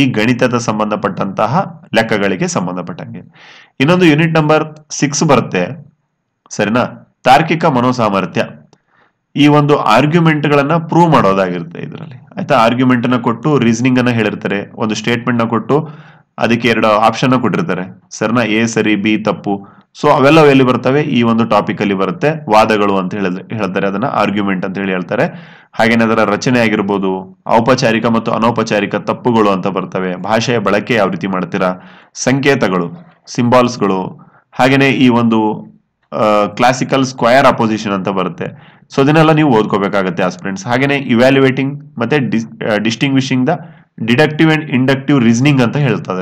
ಈ ಗಣಿತದ ಸಂಬಂಧಪಟ್ಟಂತಹ ಲೆಕ್ಕಗಳಿಗೆ ಸಂಬಂಧಪಟ್ಟಂಗೆ ಇನ್ನೊಂದು ಯೂನಿಟ್ ನಂಬರ್ ಸಿಕ್ಸ್ ಬರುತ್ತೆ ಸರಿನಾ ತಾರ್ಕಿಕ ಮನೋಸಾಮರ್ಥ್ಯ ಈ ಒಂದು ಗಳನ್ನ ಪ್ರೂವ್ ಮಾಡೋದಾಗಿರುತ್ತೆ ಇದರಲ್ಲಿ ಆಯ್ತಾ ಆರ್ಗ್ಯುಮೆಂಟನ್ನು ಕೊಟ್ಟು ರೀಸನಿಂಗ್ ಅನ್ನ ಹೇಳಿರ್ತಾರೆ ಒಂದು ಸ್ಟೇಟ್ಮೆಂಟ್ ನ ಕೊಟ್ಟು ಅದಕ್ಕೆ ಎರಡು ಆಪ್ಷನ್ ಕೊಟ್ಟಿರ್ತಾರೆ ಸರಿನಾ ಎ ಸರಿ ಬಿ ತಪ್ಪು ಸೊ ಅವೆಲ್ಲವೂ ಎಲ್ಲಿ ಬರ್ತವೆ ಈ ಒಂದು ಟಾಪಿಕ್ ಅಲ್ಲಿ ಬರುತ್ತೆ ವಾದಗಳು ಅಂತ ಹೇಳಿದ್ರೆ ಹೇಳ್ತಾರೆ ಅದನ್ನ ಆರ್ಗ್ಯುಮೆಂಟ್ ಅಂತ ಹೇಳಿ ಹೇಳ್ತಾರೆ ಹಾಗೇನೆ ಅದರ ರಚನೆ ಆಗಿರ್ಬೋದು ಔಪಚಾರಿಕ ಮತ್ತು ಅನೌಪಚಾರಿಕ ತಪ್ಪುಗಳು ಅಂತ ಬರ್ತವೆ ಭಾಷೆಯ ಬಳಕೆ ಯಾವ ರೀತಿ ಮಾಡ್ತೀರಾ ಸಂಕೇತಗಳು ಸಿಂಬಾಲ್ಸ್ಗಳು ಹಾಗೇನೆ ಈ ಒಂದು ಕ್ಲಾಸಿಕಲ್ ಸ್ಕ್ವಯರ್ ಅಪೋಸಿಷನ್ ಅಂತ ಬರುತ್ತೆ ಸೊ ಅದನ್ನೆಲ್ಲ ನೀವು ಆ ಆಸ್ಪಿಡೆಂಟ್ಸ್ ಹಾಗೇನೆ ಇವ್ಯಾಲ್ಯುವೇಟಿಂಗ್ ಮತ್ತೆ distinguishing the deductive and inductive reasoning ಅಂತ ಹೇಳ್ತಾ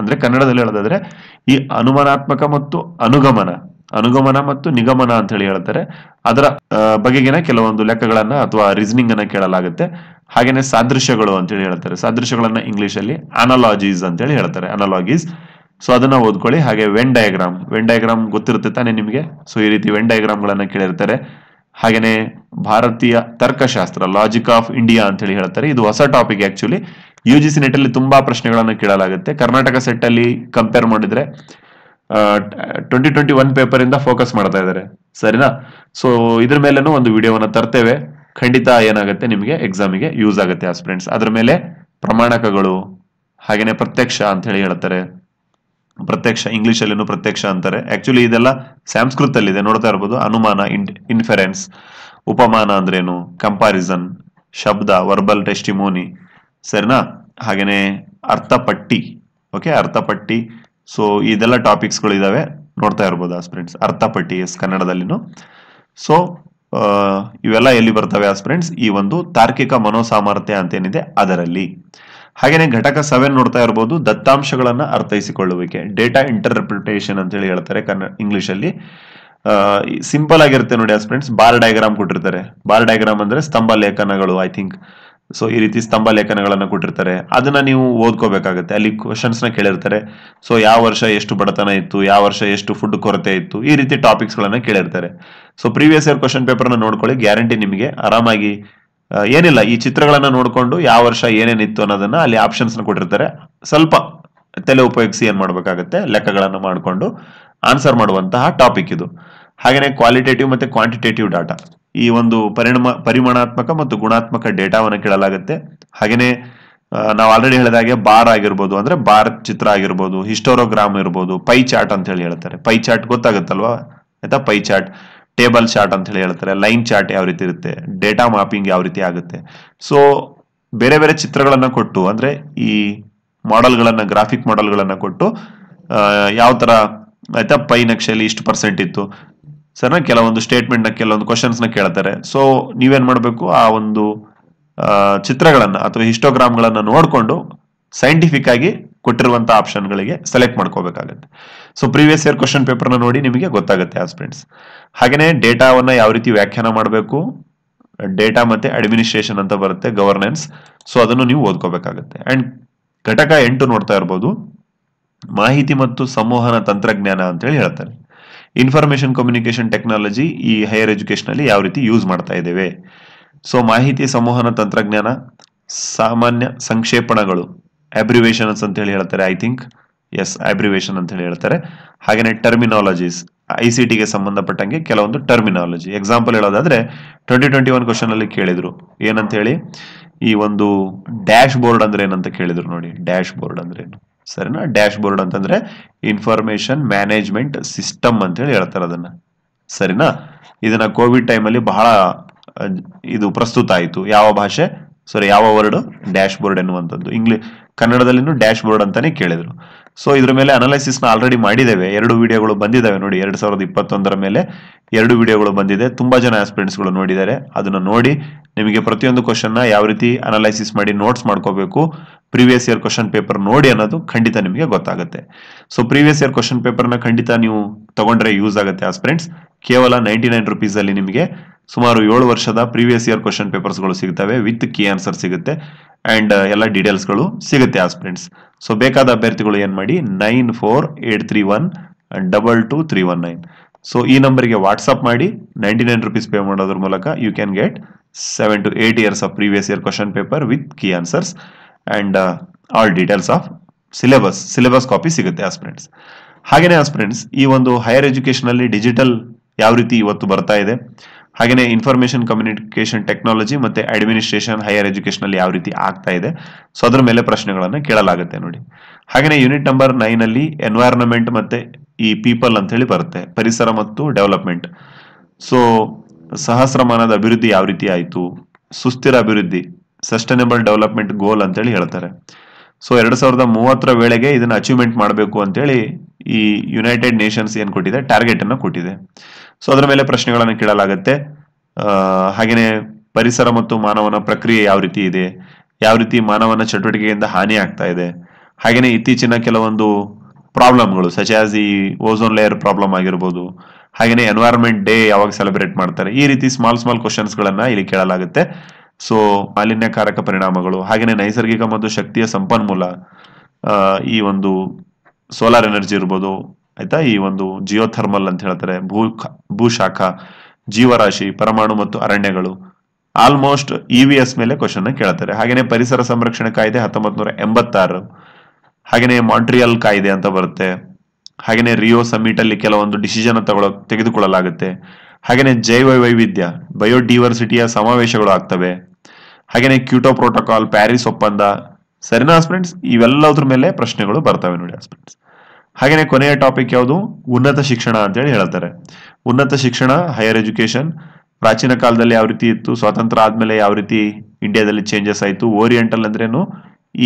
ಅಂದ್ರೆ ಕನ್ನಡದಲ್ಲಿ ಹೇಳೋದಾದ್ರೆ ಈ ಅನುಮಾನಾತ್ಮಕ ಮತ್ತು ಅನುಗಮನ ಅನುಗಮನ ಮತ್ತು ನಿಗಮನ ಅಂತ ಹೇಳಿ ಹೇಳ್ತಾರೆ ಅದರ ಬಗೆಗಿನ ಕೆಲವೊಂದು ಲೆಕ್ಕಗಳನ್ನ ಅಥವಾ ರೀಸನಿಂಗ್ ಅನ್ನ ಕೇಳಲಾಗುತ್ತೆ ಹಾಗೇನೆ ಸಾದೃಶ್ಯಗಳು ಅಂತ ಹೇಳಿ ಹೇಳ್ತಾರೆ ಸಾದೃಶ್ಯಗಳನ್ನ ಇಂಗ್ಲಿಷ್ ಅಲ್ಲಿ ಅಂತ ಹೇಳಿ ಹೇಳ್ತಾರೆ ಅನಾಲಜೀಸ್ ಸೊ ಅದನ್ನ ಓದ್ಕೊಳ್ಳಿ ಹಾಗೆ ವೆನ್ ಡಯಾಗ್ರಾಮ್ ವೆನ್ ಡಯಾಗ್ರಾಮ್ ಗೊತ್ತಿರುತ್ತೆ ತಾನೆ ನಿಮಗೆ ಸೊ ಈ ರೀತಿ ವೆನ್ ಗಳನ್ನ ಕೇಳಿರ್ತಾರೆ ಹಾಗೇನೆ ಭಾರತೀಯ ತರ್ಕಶಾಸ್ತ್ರ ಲಾಜಿಕ್ ಆಫ್ ಇಂಡಿಯಾ ಅಂತ ಹೇಳಿ ಹೇಳ್ತಾರೆ ಇದು ಹೊಸ topic actually U G C NET ಅಲ್ಲಿ ತುಂಬಾ ಪ್ರಶ್ನೆಗಳನ್ನು ಕೇಳಲಾಗುತ್ತೆ ಕರ್ನಾಟಕ ಸೆಟ್ ಅಲ್ಲಿ ಕಂಪೇರ್ ಮಾಡಿದ್ರೆ ಟ್ವೆಂಟಿ ಟ್ವೆಂಟಿ ಒನ್ ಪೇಪರ್ ಇಂದ ಫೋಕಸ್ ಮಾಡ್ತಾ ಇದ್ದಾರೆ ಸರಿನಾ ಸೊ ಇದ್ರ ಮೇಲೇನು ಒಂದು ವಿಡಿಯೋವನ್ನು ತರ್ತೇವೆ ಖಂಡಿತ ಏನಾಗುತ್ತೆ ನಿಮಗೆ ಎಕ್ಸಾಮಿಗೆ ಯೂಸ್ ಆಗುತ್ತೆ ಸ್ಪ್ರೆಂಡ್ಸ್ ಅದ್ರ ಮೇಲೆ ಪ್ರಮಾಣಕಗಳು ಹಾಗೇನೆ ಪ್ರತ್ಯಕ್ಷ ಅಂತ ಹೇಳಿ ಹೇಳ್ತಾರೆ ಪ್ರತ್ಯಕ್ಷ ಇಂಗ್ಲಿಷ್ ಅಲ್ಲಿ ಪ್ರತ್ಯಕ್ಷ ಅಂತಾರೆ ಆಕ್ಚುಲಿ ಇದೆಲ್ಲ ಸಂಸ್ಕೃತ ಇದೆ ನೋಡ್ತಾ ಇರ್ಬೋದು ಅನುಮಾನ ಇನ್ ಇನ್ಫೆರೆನ್ಸ್ ಉಪಮಾನ ಅಂದ್ರೇನು ಕಂಪಾರಿಸನ್ ಶಬ್ದ ವರ್ಬಲ್ ಟೆಸ್ಟಿಮೋನಿ ಸರಿನಾ ಹಾಗೆಯೇ ಅರ್ಥಪಟ್ಟಿ ಓಕೆ ಅರ್ಥಪಟ್ಟಿ ಸೊ ಇದೆಲ್ಲ ಟಾಪಿಕ್ಸ್ಗಳಿದ್ದಾವೆ ನೋಡ್ತಾ ಇರ್ಬೋದು ಆಸ್ಪ್ರೆಂಟ್ಸ್ ಅರ್ಥಪಟ್ಟಿ ಎಸ್ ಕನ್ನಡದಲ್ಲಿನೂ ಸೊ ಇವೆಲ್ಲ ಎಲ್ಲಿ ಬರ್ತವೆ ಆಸ್ಪ್ರೆಂಟ್ಸ್ ಈ ಒಂದು ತಾರ್ಕಿಕ ಮನೋಸಾಮರ್ಥ್ಯ ಅಂತ ಏನಿದೆ ಅದರಲ್ಲಿ ಹಾಗೆಯೇ ಘಟಕ ಸೆವೆನ್ ನೋಡ್ತಾ ಇರ್ಬೋದು ದತ್ತಾಂಶಗಳನ್ನು ಅರ್ಥೈಸಿಕೊಳ್ಳುವಿಕೆ ಡೇಟಾ ಇಂಟರ್ಪ್ರಿಟೇಷನ್ ಹೇಳಿ ಹೇಳ್ತಾರೆ ಕನ್ನಡ ಇಂಗ್ಲೀಷಲ್ಲಿ ಸಿಂಪಲ್ ಆಗಿರುತ್ತೆ ನೋಡಿ ಆಸ್ಪ್ರೆಂಟ್ಸ್ ಬಾರ್ ಡಯಾಗ್ರಾಮ್ ಕೊಟ್ಟಿರ್ತಾರೆ ಬಾರ್ ಡಯಾಗ್ರಾಮ್ ಅಂದರೆ ಸ್ತಂಭ ಲೇಖನಗಳು ಐ ಥಿಂಕ್ ಸೊ ಈ ರೀತಿ ಸ್ತಂಭ ಲೇಖನಗಳನ್ನು ಕೊಟ್ಟಿರ್ತಾರೆ ಅದನ್ನ ನೀವು ಓದ್ಕೋಬೇಕಾಗುತ್ತೆ ಅಲ್ಲಿ ಕ್ವಶನ್ಸ್ನ ಕೇಳಿರ್ತಾರೆ ಸೊ ಯಾವ ವರ್ಷ ಎಷ್ಟು ಬಡತನ ಇತ್ತು ಯಾವ ವರ್ಷ ಎಷ್ಟು ಫುಡ್ ಕೊರತೆ ಇತ್ತು ಈ ರೀತಿ ಟಾಪಿಕ್ಸ್ಗಳನ್ನು ಕೇಳಿರ್ತಾರೆ ಸೊ ಪ್ರೀವಿಯಸ್ ಇಯರ್ ಕ್ವಶನ್ ಪೇಪರ್ನ ನೋಡ್ಕೊಳ್ಳಿ ಗ್ಯಾರಂಟಿ ನಿಮಗೆ ಆರಾಮಾಗಿ ಏನಿಲ್ಲ ಈ ಚಿತ್ರಗಳನ್ನು ನೋಡಿಕೊಂಡು ಯಾವ ವರ್ಷ ಏನೇನಿತ್ತು ಅನ್ನೋದನ್ನ ಅಲ್ಲಿ ಆಪ್ಷನ್ಸ್ನ ಕೊಟ್ಟಿರ್ತಾರೆ ಸ್ವಲ್ಪ ತಲೆ ಉಪಯೋಗಿಸಿ ಏನು ಮಾಡಬೇಕಾಗುತ್ತೆ ಲೆಕ್ಕಗಳನ್ನು ಮಾಡಿಕೊಂಡು ಆನ್ಸರ್ ಮಾಡುವಂತಹ ಟಾಪಿಕ್ ಇದು ಹಾಗೆಯೇ ಕ್ವಾಲಿಟೇಟಿವ್ ಮತ್ತೆ ಕ್ವಾಂಟಿಟೇಟಿವ್ ಡಾಟಾ ಈ ಒಂದು ಪರಿಣಾಮ ಪರಿಮಾಣಾತ್ಮಕ ಮತ್ತು ಗುಣಾತ್ಮಕ ಡೇಟಾವನ್ನು ಕೇಳಲಾಗುತ್ತೆ ಹಾಗೆಯೇ ನಾವು ಆಲ್ರೆಡಿ ಹೇಳಿದ ಹಾಗೆ ಬಾರ್ ಆಗಿರ್ಬೋದು ಅಂದರೆ ಬಾರ್ ಚಿತ್ರ ಆಗಿರ್ಬೋದು ಹಿಸ್ಟೋರೋಗ್ರಾಮ್ ಇರ್ಬೋದು ಪೈ ಚಾರ್ಟ್ ಅಂತ ಹೇಳಿ ಹೇಳ್ತಾರೆ ಪೈ ಚಾರ್ಟ್ ಗೊತ್ತಾಗುತ್ತಲ್ವಾ ಆಯ್ತಾ ಪೈ ಚಾರ್ಟ್ ಟೇಬಲ್ ಚಾರ್ಟ್ ಅಂತ ಹೇಳಿ ಹೇಳ್ತಾರೆ ಲೈನ್ ಚಾರ್ಟ್ ಯಾವ ರೀತಿ ಇರುತ್ತೆ ಡೇಟಾ ಮ್ಯಾಪಿಂಗ್ ಯಾವ ರೀತಿ ಆಗುತ್ತೆ ಸೊ ಬೇರೆ ಬೇರೆ ಚಿತ್ರಗಳನ್ನು ಕೊಟ್ಟು ಅಂದರೆ ಈ ಮಾಡೆಲ್ಗಳನ್ನು ಗ್ರಾಫಿಕ್ ಮಾಡೆಲ್ಗಳನ್ನು ಕೊಟ್ಟು ಯಾವ ಥರ ಆಯ್ತಾ ಪೈ ನಕ್ಷೆಯಲ್ಲಿ ಇಷ್ಟು ಪರ್ಸೆಂಟ್ ಇತ್ತು ಸರಿನಾ ಕೆಲವೊಂದು ಸ್ಟೇಟ್ಮೆಂಟ್ನ ಕೆಲವೊಂದು ಕ್ವಶನ್ಸ್ನ ಕೇಳ್ತಾರೆ ಸೊ ನೀವೇನು ಮಾಡಬೇಕು ಆ ಒಂದು ಚಿತ್ರಗಳನ್ನು ಅಥವಾ ಹಿಸ್ಟೋಗ್ರಾಮ್ಗಳನ್ನು ನೋಡಿಕೊಂಡು ಸೈಂಟಿಫಿಕ್ ಆಗಿ ಕೊಟ್ಟಿರುವಂಥ ಆಪ್ಷನ್ಗಳಿಗೆ ಸೆಲೆಕ್ಟ್ ಮಾಡ್ಕೋಬೇಕಾಗತ್ತೆ ಸೊ ಪ್ರೀವಿಯಸ್ ಇಯರ್ ಕ್ವಶನ್ ಪೇಪರ್ನ ನೋಡಿ ನಿಮಗೆ ಗೊತ್ತಾಗುತ್ತೆ ಆಸ್ ಫ್ರೆಂಡ್ಸ್ ಹಾಗೆಯೇ ಡೇಟಾವನ್ನು ಯಾವ ರೀತಿ ವ್ಯಾಖ್ಯಾನ ಮಾಡಬೇಕು ಡೇಟಾ ಮತ್ತು ಅಡ್ಮಿನಿಸ್ಟ್ರೇಷನ್ ಅಂತ ಬರುತ್ತೆ ಗವರ್ನೆನ್ಸ್ ಸೊ ಅದನ್ನು ನೀವು ಓದ್ಕೋಬೇಕಾಗುತ್ತೆ ಆ್ಯಂಡ್ ಘಟಕ ಎಂಟು ನೋಡ್ತಾ ಇರ್ಬೋದು ಮಾಹಿತಿ ಮತ್ತು ಸಂವಹನ ತಂತ್ರಜ್ಞಾನ ಅಂತೇಳಿ ಹೇಳ್ತಾರೆ ಇನ್ಫಾರ್ಮೇಷನ್ ಕಮ್ಯುನಿಕೇಶನ್ ಟೆಕ್ನಾಲಜಿ ಈ ಹೈಯರ್ ಎಜುಕೇಷನಲ್ಲಿ ಯಾವ ರೀತಿ ಯೂಸ್ ಮಾಡ್ತಾ ಇದ್ದೇವೆ ಸೊ ಮಾಹಿತಿ ಸಂವಹನ ತಂತ್ರಜ್ಞಾನ ಸಾಮಾನ್ಯ ಸಂಕ್ಷೇಪಣಗಳು ಅಬ್ರಿವೇಷನ್ಸ್ ಅಂತ ಹೇಳಿ ಹೇಳ್ತಾರೆ ಐ ಥಿಂಕ್ ಎಸ್ ಅಬ್ರಿವೇಷನ್ ಅಂತ ಹೇಳಿ ಹೇಳ್ತಾರೆ ಹಾಗೇನೆ ಟರ್ಮಿನಾಲಜೀಸ್ ಐ ಸಿ ಟಿಗೆ ಸಂಬಂಧಪಟ್ಟಂಗೆ ಕೆಲವೊಂದು ಟರ್ಮಿನಾಲಜಿ ಎಕ್ಸಾಂಪಲ್ ಹೇಳೋದಾದ್ರೆ ಟ್ವೆಂಟಿ ಟ್ವೆಂಟಿ ಒನ್ ಕ್ವಶನ್ ಅಲ್ಲಿ ಕೇಳಿದ್ರು ಏನಂತ ಹೇಳಿ ಈ ಒಂದು ಡ್ಯಾಶ್ ಬೋರ್ಡ್ ಅಂದ್ರೆ ಏನಂತ ಕೇಳಿದ್ರು ನೋಡಿ ಡ್ಯಾಶ್ ಬೋರ್ಡ್ ಅಂದ್ರೆ ಏನು ಸರಿನಾ ಡ್ಯಾಶ್ ಬೋರ್ಡ್ ಅಂತಂದ್ರೆ ಇನ್ಫಾರ್ಮೇಶನ್ ಮ್ಯಾನೇಜ್ಮೆಂಟ್ ಸಿಸ್ಟಮ್ ಅಂತ ಹೇಳ್ತಾರೆ ಅದನ್ನ ಸರಿನಾ ಇದನ್ನ ಕೋವಿಡ್ ಟೈಮಲ್ಲಿ ಬಹಳ ಇದು ಪ್ರಸ್ತುತ ಆಯಿತು ಯಾವ ಭಾಷೆ ಸಾರಿ ಯಾವ ವರ್ಡ್ ಡ್ಯಾಶ್ ಬೋರ್ಡ್ ಎನ್ನುವಂಥದ್ದು ಇಂಗ್ಲಿ ಕನ್ನಡದಲ್ಲಿನೂ ಡ್ಯಾಶ್ ಬೋರ್ಡ್ ಅಂತಾನೆ ಕೇಳಿದ್ರು ಸೊ ಇದ್ರ ಮೇಲೆ ಅನಾಲಿಸಿಸ್ನ ಆಲ್ರೆಡಿ ಮಾಡಿದ್ದೇವೆ ಎರಡು ವಿಡಿಯೋಗಳು ಬಂದಿದ್ದಾವೆ ನೋಡಿ ಎರಡು ಸಾವಿರದ ಇಪ್ಪತ್ತೊಂದರ ಮೇಲೆ ಎರಡು ವಿಡಿಯೋಗಳು ಬಂದಿದೆ ತುಂಬ ಜನ ಗಳು ನೋಡಿದ್ದಾರೆ ಅದನ್ನು ನೋಡಿ ನಿಮಗೆ ಪ್ರತಿಯೊಂದು ಕ್ವಶನ್ನ ಯಾವ ರೀತಿ ಅನಾಲಿಸಿಸ್ ಮಾಡಿ ನೋಟ್ಸ್ ಮಾಡ್ಕೋಬೇಕು ಪ್ರೀವಿಯಸ್ ಇಯರ್ ಕ್ವಶನ್ ಪೇಪರ್ ನೋಡಿ ಅನ್ನೋದು ಖಂಡಿತ ನಿಮಗೆ ಗೊತ್ತಾಗುತ್ತೆ ಸೊ ಪ್ರೀವಿಯಸ್ ಇಯರ್ ಕ್ವಶನ್ ಪೇಪರ್ನ ಖಂಡಿತ ನೀವು ತಗೊಂಡ್ರೆ ಯೂಸ್ ಆಗುತ್ತೆ ಆಸ್ಪ್ರೆಂಡ್ಸ್ ಕೇವಲ ನೈಂಟಿ ನೈನ್ ರುಪೀಸಲ್ಲಿ ನಿಮಗೆ ಸುಮಾರು ಏಳು ವರ್ಷದ ಪ್ರೀವಿಯಸ್ ಇಯರ್ ಕ್ವಶನ್ ಪೇಪರ್ಸ್ಗಳು ಸಿಗುತ್ತವೆ ವಿತ್ ಕೀ ಆನ್ಸರ್ ಸಿಗುತ್ತೆ ಆ್ಯಂಡ್ uh, ಎಲ್ಲ ಡೀಟೇಲ್ಸ್ಗಳು ಸಿಗುತ್ತೆ ಆಸ್ಪಿರೆಂಟ್ಸ್ ಸೊ ಬೇಕಾದ ಅಭ್ಯರ್ಥಿಗಳು ಏನು ಮಾಡಿ nine four eight three one double two three one nine so ಈ ನಂಬರ್ಗೆ ವಾಟ್ಸಪ್ ಮಾಡಿ ನೈಂಟಿ ನೈನ್ ರುಪೀಸ್ ಪೇ ಮಾಡೋದ್ರ ಮೂಲಕ you can get seven to eight years of previous year question paper with key answers and all details of syllabus syllabus copy ಸಿಗುತ್ತೆ aspirants ಹಾಗೆಯೇ aspirants ಈ ಒಂದು higher ಎಜುಕೇಷನಲ್ಲಿ digital ಯಾವ ರೀತಿ ಇವತ್ತು ಬರ್ತಾ ಇದೆ ಹಾಗೆಯೇ ಇನ್ಫಾರ್ಮೇಶನ್ ಕಮ್ಯುನಿಕೇಷನ್ ಟೆಕ್ನಾಲಜಿ ಮತ್ತು ಅಡ್ಮಿನಿಸ್ಟ್ರೇಷನ್ ಹೈಯರ್ ಎಜುಕೇಷನಲ್ಲಿ ಯಾವ ರೀತಿ ಆಗ್ತಾ ಇದೆ ಸೊ ಅದರ ಮೇಲೆ ಪ್ರಶ್ನೆಗಳನ್ನು ಕೇಳಲಾಗುತ್ತೆ ನೋಡಿ ಹಾಗೆಯೇ ಯೂನಿಟ್ ನಂಬರ್ ನೈನಲ್ಲಿ ಎನ್ವೈರನ್ಮೆಂಟ್ ಮತ್ತು ಈ ಪೀಪಲ್ ಅಂತ ಹೇಳಿ ಬರುತ್ತೆ ಪರಿಸರ ಮತ್ತು ಡೆವಲಪ್ಮೆಂಟ್ ಸೊ ಸಹಸ್ರಮಾನದ ಅಭಿವೃದ್ಧಿ ಯಾವ ರೀತಿ ಆಯಿತು ಸುಸ್ಥಿರ ಅಭಿವೃದ್ಧಿ ಸಸ್ಟೈನಬಲ್ ಡೆವಲಪ್ಮೆಂಟ್ ಗೋಲ್ ಅಂತೇಳಿ ಹೇಳ್ತಾರೆ ಸೊ ಎರಡು ಸಾವಿರದ ಮೂವತ್ತರ ವೇಳೆಗೆ ಇದನ್ನು ಅಚೀವ್ಮೆಂಟ್ ಮಾಡಬೇಕು ಅಂತೇಳಿ ಈ ಯುನೈಟೆಡ್ ನೇಷನ್ಸ್ ಏನು ಕೊಟ್ಟಿದೆ ಟಾರ್ಗೆಟನ್ನು ಕೊಟ್ಟಿದೆ ಸೊ ಅದರ ಮೇಲೆ ಪ್ರಶ್ನೆಗಳನ್ನು ಕೇಳಲಾಗತ್ತೆ ಹಾಗೆಯೇ ಪರಿಸರ ಮತ್ತು ಮಾನವನ ಪ್ರಕ್ರಿಯೆ ಯಾವ ರೀತಿ ಇದೆ ಯಾವ ರೀತಿ ಮಾನವನ ಚಟುವಟಿಕೆಯಿಂದ ಹಾನಿ ಆಗ್ತಾ ಇದೆ ಹಾಗೆಯೇ ಇತ್ತೀಚಿನ ಕೆಲವೊಂದು ಪ್ರಾಬ್ಲಮ್ಗಳು ಸಚ್ ಆಸ್ ಈ ಓಝೋನ್ ಲೇಯರ್ ಪ್ರಾಬ್ಲಮ್ ಆಗಿರ್ಬೋದು ಹಾಗೆಯೇ ಎನ್ವೈರ್ಮೆಂಟ್ ಡೇ ಯಾವಾಗ ಸೆಲೆಬ್ರೇಟ್ ಮಾಡ್ತಾರೆ ಈ ರೀತಿ ಸ್ಮಾಲ್ ಸ್ಮಾಲ್ ಕ್ವಶನ್ಸ್ಗಳನ್ನು ಇಲ್ಲಿ ಕೇಳಲಾಗುತ್ತೆ ಸೊ ಮಾಲಿನ್ಯಕಾರಕ ಪರಿಣಾಮಗಳು ಹಾಗೆಯೇ ನೈಸರ್ಗಿಕ ಮತ್ತು ಶಕ್ತಿಯ ಸಂಪನ್ಮೂಲ ಈ ಒಂದು ಸೋಲಾರ್ ಎನರ್ಜಿ ಇರ್ಬೋದು ಆಯ್ತಾ ಈ ಒಂದು ಜಿಯೋಥರ್ಮಲ್ ಅಂತ ಹೇಳ್ತಾರೆ ಭೂ ಭೂಶಾಖ ಜೀವರಾಶಿ ಪರಮಾಣು ಮತ್ತು ಅರಣ್ಯಗಳು ಆಲ್ಮೋಸ್ಟ್ ಇ ವಿ ಎಸ್ ಮೇಲೆ ಕ್ವಶನ್ ಕೇಳ್ತಾರೆ ಹಾಗೆಯೇ ಪರಿಸರ ಸಂರಕ್ಷಣೆ ಕಾಯ್ದೆ ಹತ್ತೊಂಬತ್ ನೂರ ಎಂಬತ್ತಾರು ಹಾಗೇನೆ ಮಾಂಟ್ರಿಯಲ್ ಕಾಯ್ದೆ ಅಂತ ಬರುತ್ತೆ ಹಾಗೇನೆ ರಿಯೋ ಸಮಿಟ್ ಅಲ್ಲಿ ಕೆಲವೊಂದು ಡಿಸಿಷನ್ ತಗೊಳ ತೆಗೆದುಕೊಳ್ಳಲಾಗುತ್ತೆ ಹಾಗೆಯೇ ಜೈವ ವೈವಿಧ್ಯ ಬಯೋಡೈವರ್ಸಿಟಿಯ ಸಮಾವೇಶಗಳು ಆಗ್ತವೆ ಹಾಗೆಯೇ ಕ್ಯೂಟೋ ಪ್ರೋಟೋಕಾಲ್ ಪ್ಯಾರಿಸ್ ಒಪ್ಪಂದ ಸರಿನಾ ಹಸ್ಬೆಂಡ್ಸ್ ಇವೆಲ್ಲದ್ರ ಮೇಲೆ ಪ್ರಶ್ನೆಗಳು ಬರ್ತವೆ ನೋಡಿ ಹಸ್ಬೆಂಡ್ಸ್ ಹಾಗೆಯೇ ಕೊನೆಯ ಟಾಪಿಕ್ ಯಾವುದು ಉನ್ನತ ಶಿಕ್ಷಣ ಅಂತೇಳಿ ಹೇಳ್ತಾರೆ ಉನ್ನತ ಶಿಕ್ಷಣ ಹೈಯರ್ ಎಜುಕೇಶನ್ ಪ್ರಾಚೀನ ಕಾಲದಲ್ಲಿ ಯಾವ ರೀತಿ ಇತ್ತು ಸ್ವಾತಂತ್ರ್ಯ ಆದ್ಮೇಲೆ ಯಾವ ರೀತಿ ಇಂಡಿಯಾದಲ್ಲಿ ಚೇಂಜಸ್ ಆಯಿತು ಓರಿಯೆಂಟಲ್ ಅಂದ್ರೇನು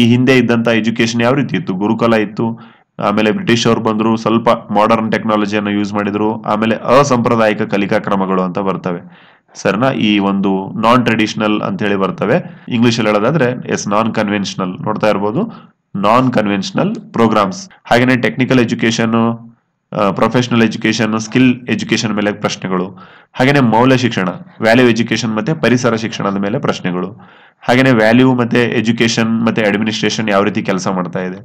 ಈ ಹಿಂದೆ ಇದ್ದಂಥ ಎಜುಕೇಶನ್ ಯಾವ ರೀತಿ ಇತ್ತು ಗುರುಕುಲ ಇತ್ತು ಆಮೇಲೆ ಬ್ರಿಟಿಷ್ ಅವರು ಬಂದರು ಸ್ವಲ್ಪ ಮಾಡರ್ನ್ ಟೆಕ್ನಾಲಜಿಯನ್ನು ಯೂಸ್ ಮಾಡಿದರು ಆಮೇಲೆ ಅಸಂಪ್ರದಾಯಿಕ ಕಲಿಕಾ ಕ್ರಮಗಳು ಅಂತ ಬರ್ತವೆ ಸರ್ನ ಈ ಒಂದು ನಾನ್ ಟ್ರೆಡಿಷನಲ್ ಅಂತ ಹೇಳಿ ಬರ್ತವೆ ಇಂಗ್ಲಿಷಲ್ಲಿ ಹೇಳೋದಾದ್ರೆ ಎಸ್ ನಾನ್ ಕನ್ವೆನ್ಷನಲ್ ನೋಡ್ತಾ ಇರ್ಬೋದು ನಾನ್ ಕನ್ವೆನ್ಷನಲ್ ಪ್ರೋಗ್ರಾಮ್ಸ್ ಹಾಗೇನೇ technical education professional education skill education ಮೇಲೆ ಪ್ರಶ್ನೆಗಳು ಹಾಗೆಯೇ ಮೌಲ್ಯ ಶಿಕ್ಷಣ ವ್ಯಾಲ್ಯೂ ಎಜುಕೇಶನ್ ಮತ್ತೆ ಪರಿಸರ ಶಿಕ್ಷಣದ ಮೇಲೆ ಪ್ರಶ್ನೆಗಳು ಹಾಗೆಯೇ ವ್ಯಾಲ್ಯೂ ಮತ್ತೆ ಎಜುಕೇಶನ್ ಮತ್ತೆ ಅಡ್ಮಿನಿಸ್ಟ್ರೇಷನ್ ಯಾವ ರೀತಿ ಕೆಲಸ ಮಾಡ್ತಾ ಇದೆ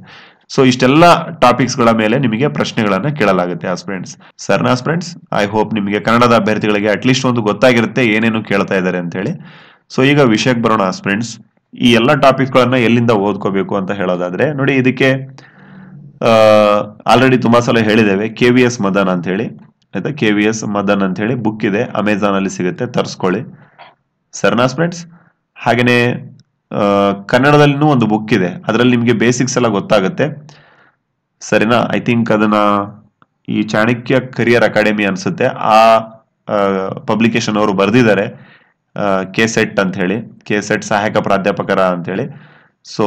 ಸೊ ಇಷ್ಟೆಲ್ಲ ಟಾಪಿಕ್ಸ್ ಗಳ ಮೇಲೆ ನಿಮಗೆ ಪ್ರಶ್ನೆಗಳನ್ನ ಕೇಳಲಾಗುತ್ತೆ ಸರ್ ನಾ ಫ್ರೆಂಡ್ಸ್ ಐ ಹೋಪ್ ನಿಮಗೆ ಕನ್ನಡದ ಅಭ್ಯರ್ಥಿಗಳಿಗೆ ಅಟ್ಲೀಸ್ಟ್ ಒಂದು ಗೊತ್ತಾಗಿರುತ್ತೆ ಏನೇನು ಕೇಳ್ತಾ ಇದ್ದಾರೆ ಅಂತ ಹೇಳಿ ಸೊ ಈಗ ವಿಷಯಕ್ಕೆ ಬರೋಣ ಆಸ್ಪಿಡೆಂಟ್ಸ್ ಈ ಎಲ್ಲ ಗಳನ್ನ ಎಲ್ಲಿಂದ ಓದ್ಕೋಬೇಕು ಅಂತ ಹೇಳೋದಾದ್ರೆ ನೋಡಿ ಇದಕ್ಕೆ ಆಲ್ರೆಡಿ ತುಂಬ ಸಲ ಹೇಳಿದ್ದೇವೆ ಕೆ ವಿ ಎಸ್ ಮದನ್ ಅಂತ ಹೇಳಿ ಆಯ್ತಾ ಕೆ ವಿ ಎಸ್ ಮದನ್ ಅಂತ ಹೇಳಿ ಬುಕ್ ಇದೆ ಅಲ್ಲಿ ಸಿಗುತ್ತೆ ತರಿಸ್ಕೊಳ್ಳಿ ಸರಿನಾ ಫ್ರೆಂಡ್ಸ್ ಹಾಗೆಯೇ ಕನ್ನಡದಲ್ಲಿನೂ ಒಂದು ಬುಕ್ ಇದೆ ಅದರಲ್ಲಿ ನಿಮಗೆ ಬೇಸಿಕ್ಸ್ ಎಲ್ಲ ಗೊತ್ತಾಗುತ್ತೆ ಸರಿನಾ ಐ ಥಿಂಕ್ ಅದನ್ನು ಈ ಚಾಣಕ್ಯ ಕರಿಯರ್ ಅಕಾಡೆಮಿ ಅನಿಸುತ್ತೆ ಆ ಪಬ್ಲಿಕೇಶನ್ ಅವರು ಬರೆದಿದ್ದಾರೆ ಕೆ ಸೆಟ್ ಅಂತ ಹೇಳಿ ಕೆ ಸೆಟ್ ಸಹಾಯಕ ಪ್ರಾಧ್ಯಾಪಕರ ಅಂತ ಹೇಳಿ ಸೊ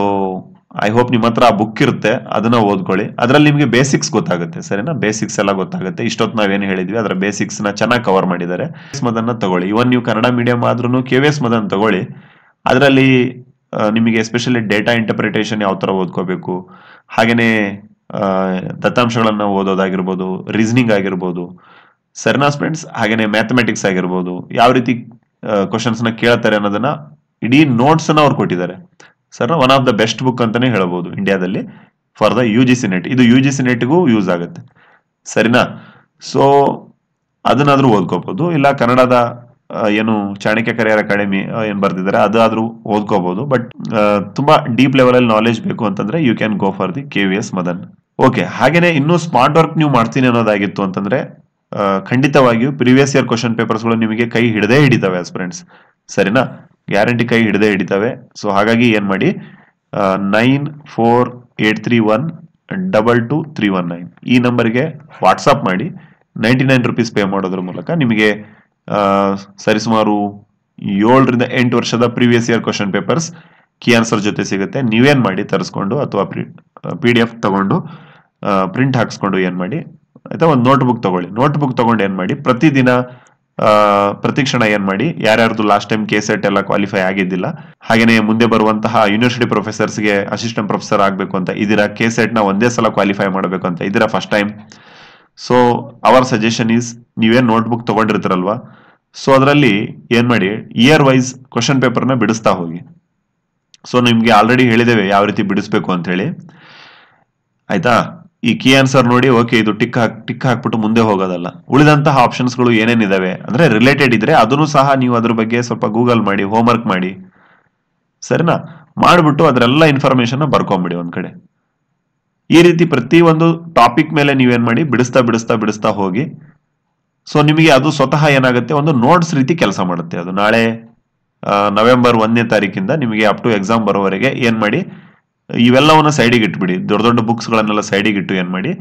ಐ ಹೋಪ್ ನಿಮ್ಮ ಹತ್ರ ಆ ಬುಕ್ ಇರುತ್ತೆ ಅದನ್ನ ಓದ್ಕೊಳ್ಳಿ ಅದರಲ್ಲಿ ನಿಮಗೆ ಬೇಸಿಕ್ಸ್ ಗೊತ್ತಾಗುತ್ತೆ ಸರಿನಾ ಬೇಸಿಕ್ಸ್ ಎಲ್ಲ ಗೊತ್ತಾಗುತ್ತೆ ಇಷ್ಟೊತ್ತು ನಾವೇನು ಹೇಳಿದ್ವಿ ಅದರ ಬೇಸಿಕ್ಸ್ನ ಚೆನ್ನಾಗಿ ಕವರ್ ಮಾಡಿದ್ದಾರೆ ಮದನ್ನ ತಗೊಳ್ಳಿ ಇವನ್ ನೀವು ಕನ್ನಡ ಮೀಡಿಯಂ ಆದ್ರೂ ಕೆ ವಿ ಎಸ್ ಮದನ್ ತಗೊಳ್ಳಿ ಅದರಲ್ಲಿ ನಿಮಗೆ ಎಸ್ಪೆಷಲಿ ಡೇಟಾ ಇಂಟರ್ಪ್ರಿಟೇಷನ್ ಯಾವ ತರ ಓದ್ಕೋಬೇಕು ಹಾಗೆಯೇ ದತ್ತಾಂಶಗಳನ್ನ ಓದೋದಾಗಿರ್ಬೋದು ರೀಸನಿಂಗ್ ಆಗಿರ್ಬೋದು ಸರಿನಾ ಫ್ರೆಂಡ್ಸ್ ಹಾಗೆಯೇ ಮ್ಯಾಥಮೆಟಿಕ್ಸ್ ಆಗಿರ್ಬೋದು ಯಾವ ರೀತಿ ಕ್ವಶನ್ಸ್ನ ಕೇಳ್ತಾರೆ ಅನ್ನೋದನ್ನ ಇಡೀ ಅನ್ನ ಅವ್ರು ಕೊಟ್ಟಿದ್ದಾರೆ sir one of the best book ಅಂತಲೇ ಹೇಳಬಹುದು ಇಂಡಿಯಾದಲ್ಲಿ for the U G C NET ಇದು ಯು ಜಿ ಸಿ ನೆಟ್ಗೂ ಯೂಸ್ ಆಗುತ್ತೆ ಸರಿನಾ ಸೊ ಅದನ್ನಾದರೂ ಓದ್ಕೋಬೋದು ಇಲ್ಲ ಕನ್ನಡದ ಏನು ಚಾಣಕ್ಯ ಕರಿಯರ್ ಅಕಾಡೆಮಿ ಏನು ಬರೆದಿದ್ದಾರೆ ಅದಾದರೂ ಓದ್ಕೋಬೋದು ಬಟ್ ತುಂಬ ಡೀಪ್ ಲೆವೆಲಲ್ಲಿ ನಾಲೆಜ್ ಬೇಕು ಅಂತಂದರೆ you can go for the K V S Madan okay ಹಾಗೆಯೇ ಇನ್ನೂ ಸ್ಮಾರ್ಟ್ ವರ್ಕ್ ನೀವು ಮಾಡ್ತೀನಿ ಅನ್ನೋದಾಗಿತ್ತು ಅಂತಂದರೆ ಖಂಡಿತವಾಗಿಯೂ ಪ್ರೀವಿಯಸ್ ಇಯರ್ ಕ್ವಶನ್ ಪೇಪರ್ಸ್ಗಳು ನಿಮಗೆ ಕೈ ಹಿಡದೇ ಹಿಡಿತವೆ ಫ್ರೆಂಡ್ಸ್ ಸರಿನಾ ಗ್ಯಾರಂಟಿ ಕೈ ಹಿಡದೆ ಹಿಡಿತವೆ ಸೊ ಹಾಗಾಗಿ ಏನು ಮಾಡಿ nine four eight three one double two three one nine ಈ ನಂಬರ್ಗೆ ವಾಟ್ಸಪ್ ಮಾಡಿ ನೈಂಟಿ ನೈನ್ ರುಪೀಸ್ ಪೇ ಮಾಡೋದ್ರ ಮೂಲಕ ನಿಮಗೆ ಸರಿಸುಮಾರು ಏಳರಿಂದ ಎಂಟು ವರ್ಷದ previous year question papers key answer ಜೊತೆ ಸಿಗುತ್ತೆ ನೀವೇನು ಮಾಡಿ ತರಿಸ್ಕೊಂಡು ಅಥವಾ ಪ್ರಿ ಪಿ ಡಿ ಎಫ್ ತಗೊಂಡು ಪ್ರಿಂಟ್ ಹಾಕಿಸ್ಕೊಂಡು ಏನು ಮಾಡಿ ಆಯಿತಾ ಒಂದು ನೋಟ್ಬುಕ್ ತೊಗೊಳ್ಳಿ ನೋಟ್ಬುಕ್ ತಗೊಂಡು ಏನು ಮಾಡಿ ಪ್ರತಿದಿನ ಪ್ರತಿಕ್ಷಣ ಏನ್ ಮಾಡಿ ಯಾರ್ಯಾರ್ದು ಲಾಸ್ಟ್ ಟೈಮ್ ಕೆ ಸೆಟ್ ಎಲ್ಲ ಕ್ವಾಲಿಫೈ ಆಗಿದ್ದಿಲ್ಲ ಹಾಗೇನೆ ಮುಂದೆ ಬರುವಂತಹ ಯೂನಿವರ್ಸಿಟಿ ಪ್ರೊಫೆಸರ್ಸ್ಗೆ ಅಸಿಸ್ಟೆಂಟ್ ಪ್ರೊಫೆಸರ್ ಆಗಬೇಕು ಅಂತ ಇದರ ಕೆ ನ ಒಂದೇ ಸಲ ಕ್ವಾಲಿಫೈ ಮಾಡಬೇಕು ಅಂತ ಇದರ first time so our suggestion is ನೀವೇನು ನೋಟ್ಬುಕ್ ತೊಗೊಂಡಿರ್ತೀರಲ್ವಾ ಸೊ ಅದರಲ್ಲಿ ಏನು ಮಾಡಿ ಇಯರ್ ವೈಸ್ ಕ್ವಶನ್ ಪೇಪರ್ನ ಬಿಡಿಸ್ತಾ ಹೋಗಿ ಸೊ ನಿಮಗೆ ಆಲ್ರೆಡಿ ಹೇಳಿದ್ದೇವೆ ಯಾವ ರೀತಿ ಬಿಡಿಸ್ಬೇಕು ಅಂತ ಹೇಳಿ ಆಯ್ತಾ ಈ ಕಿ ಆನ್ಸರ್ ನೋಡಿ ಓಕೆ ಇದು ಟಿಕ್ ಹಾಕಿ ಟಿಕ್ ಹಾಕ್ಬಿಟ್ಟು ಮುಂದೆ ಹೋಗೋದಲ್ಲ ಉಳಿದಂತಹ ಆಪ್ಷನ್ಸ್ಗಳು ಏನೇನಿದಾವೆ ಅಂದ್ರೆ ರಿಲೇಟೆಡ್ ಇದ್ರೆ ಅದನ್ನು ಸಹ ನೀವು ಅದ್ರ ಬಗ್ಗೆ ಸ್ವಲ್ಪ ಗೂಗಲ್ ಮಾಡಿ ಹೋಮ್ ವರ್ಕ್ ಮಾಡಿ ಸರಿನಾ ಮಾಡಿಬಿಟ್ಟು ಅದರೆಲ್ಲ ಇನ್ಫಾರ್ಮೇಶನ್ ಬರ್ಕೊಂಬಿಡಿ ಒಂದ್ ಕಡೆ ಈ ರೀತಿ ಪ್ರತಿ ಒಂದು ಟಾಪಿಕ್ ಮೇಲೆ ನೀವೇನ್ ಮಾಡಿ ಬಿಡಿಸ್ತಾ ಬಿಡಿಸ್ತಾ ಬಿಡಿಸ್ತಾ ಹೋಗಿ ಸೊ ನಿಮಗೆ ಅದು ಸ್ವತಃ ಏನಾಗುತ್ತೆ ಒಂದು ನೋಟ್ಸ್ ರೀತಿ ಕೆಲಸ ಮಾಡುತ್ತೆ ಅದು ನಾಳೆ ನವೆಂಬರ್ ಒಂದನೇ ತಾರೀಕಿಂದ ನಿಮಗೆ ಅಪ್ ಟು ಎಕ್ಸಾಮ್ ಬರೋವರೆಗೆ ಏನು ಮಾಡಿ ಇವೆಲ್ಲವನ್ನ ಸೈಡಿಗೆ ಇಟ್ಬಿಡಿ ದೊಡ್ಡ ದೊಡ್ಡ ಬುಕ್ಸ್ಗಳನ್ನೆಲ್ಲ ಸೈಡಿಗೆ ಇಟ್ಟು ಏನು ಮಾಡಿ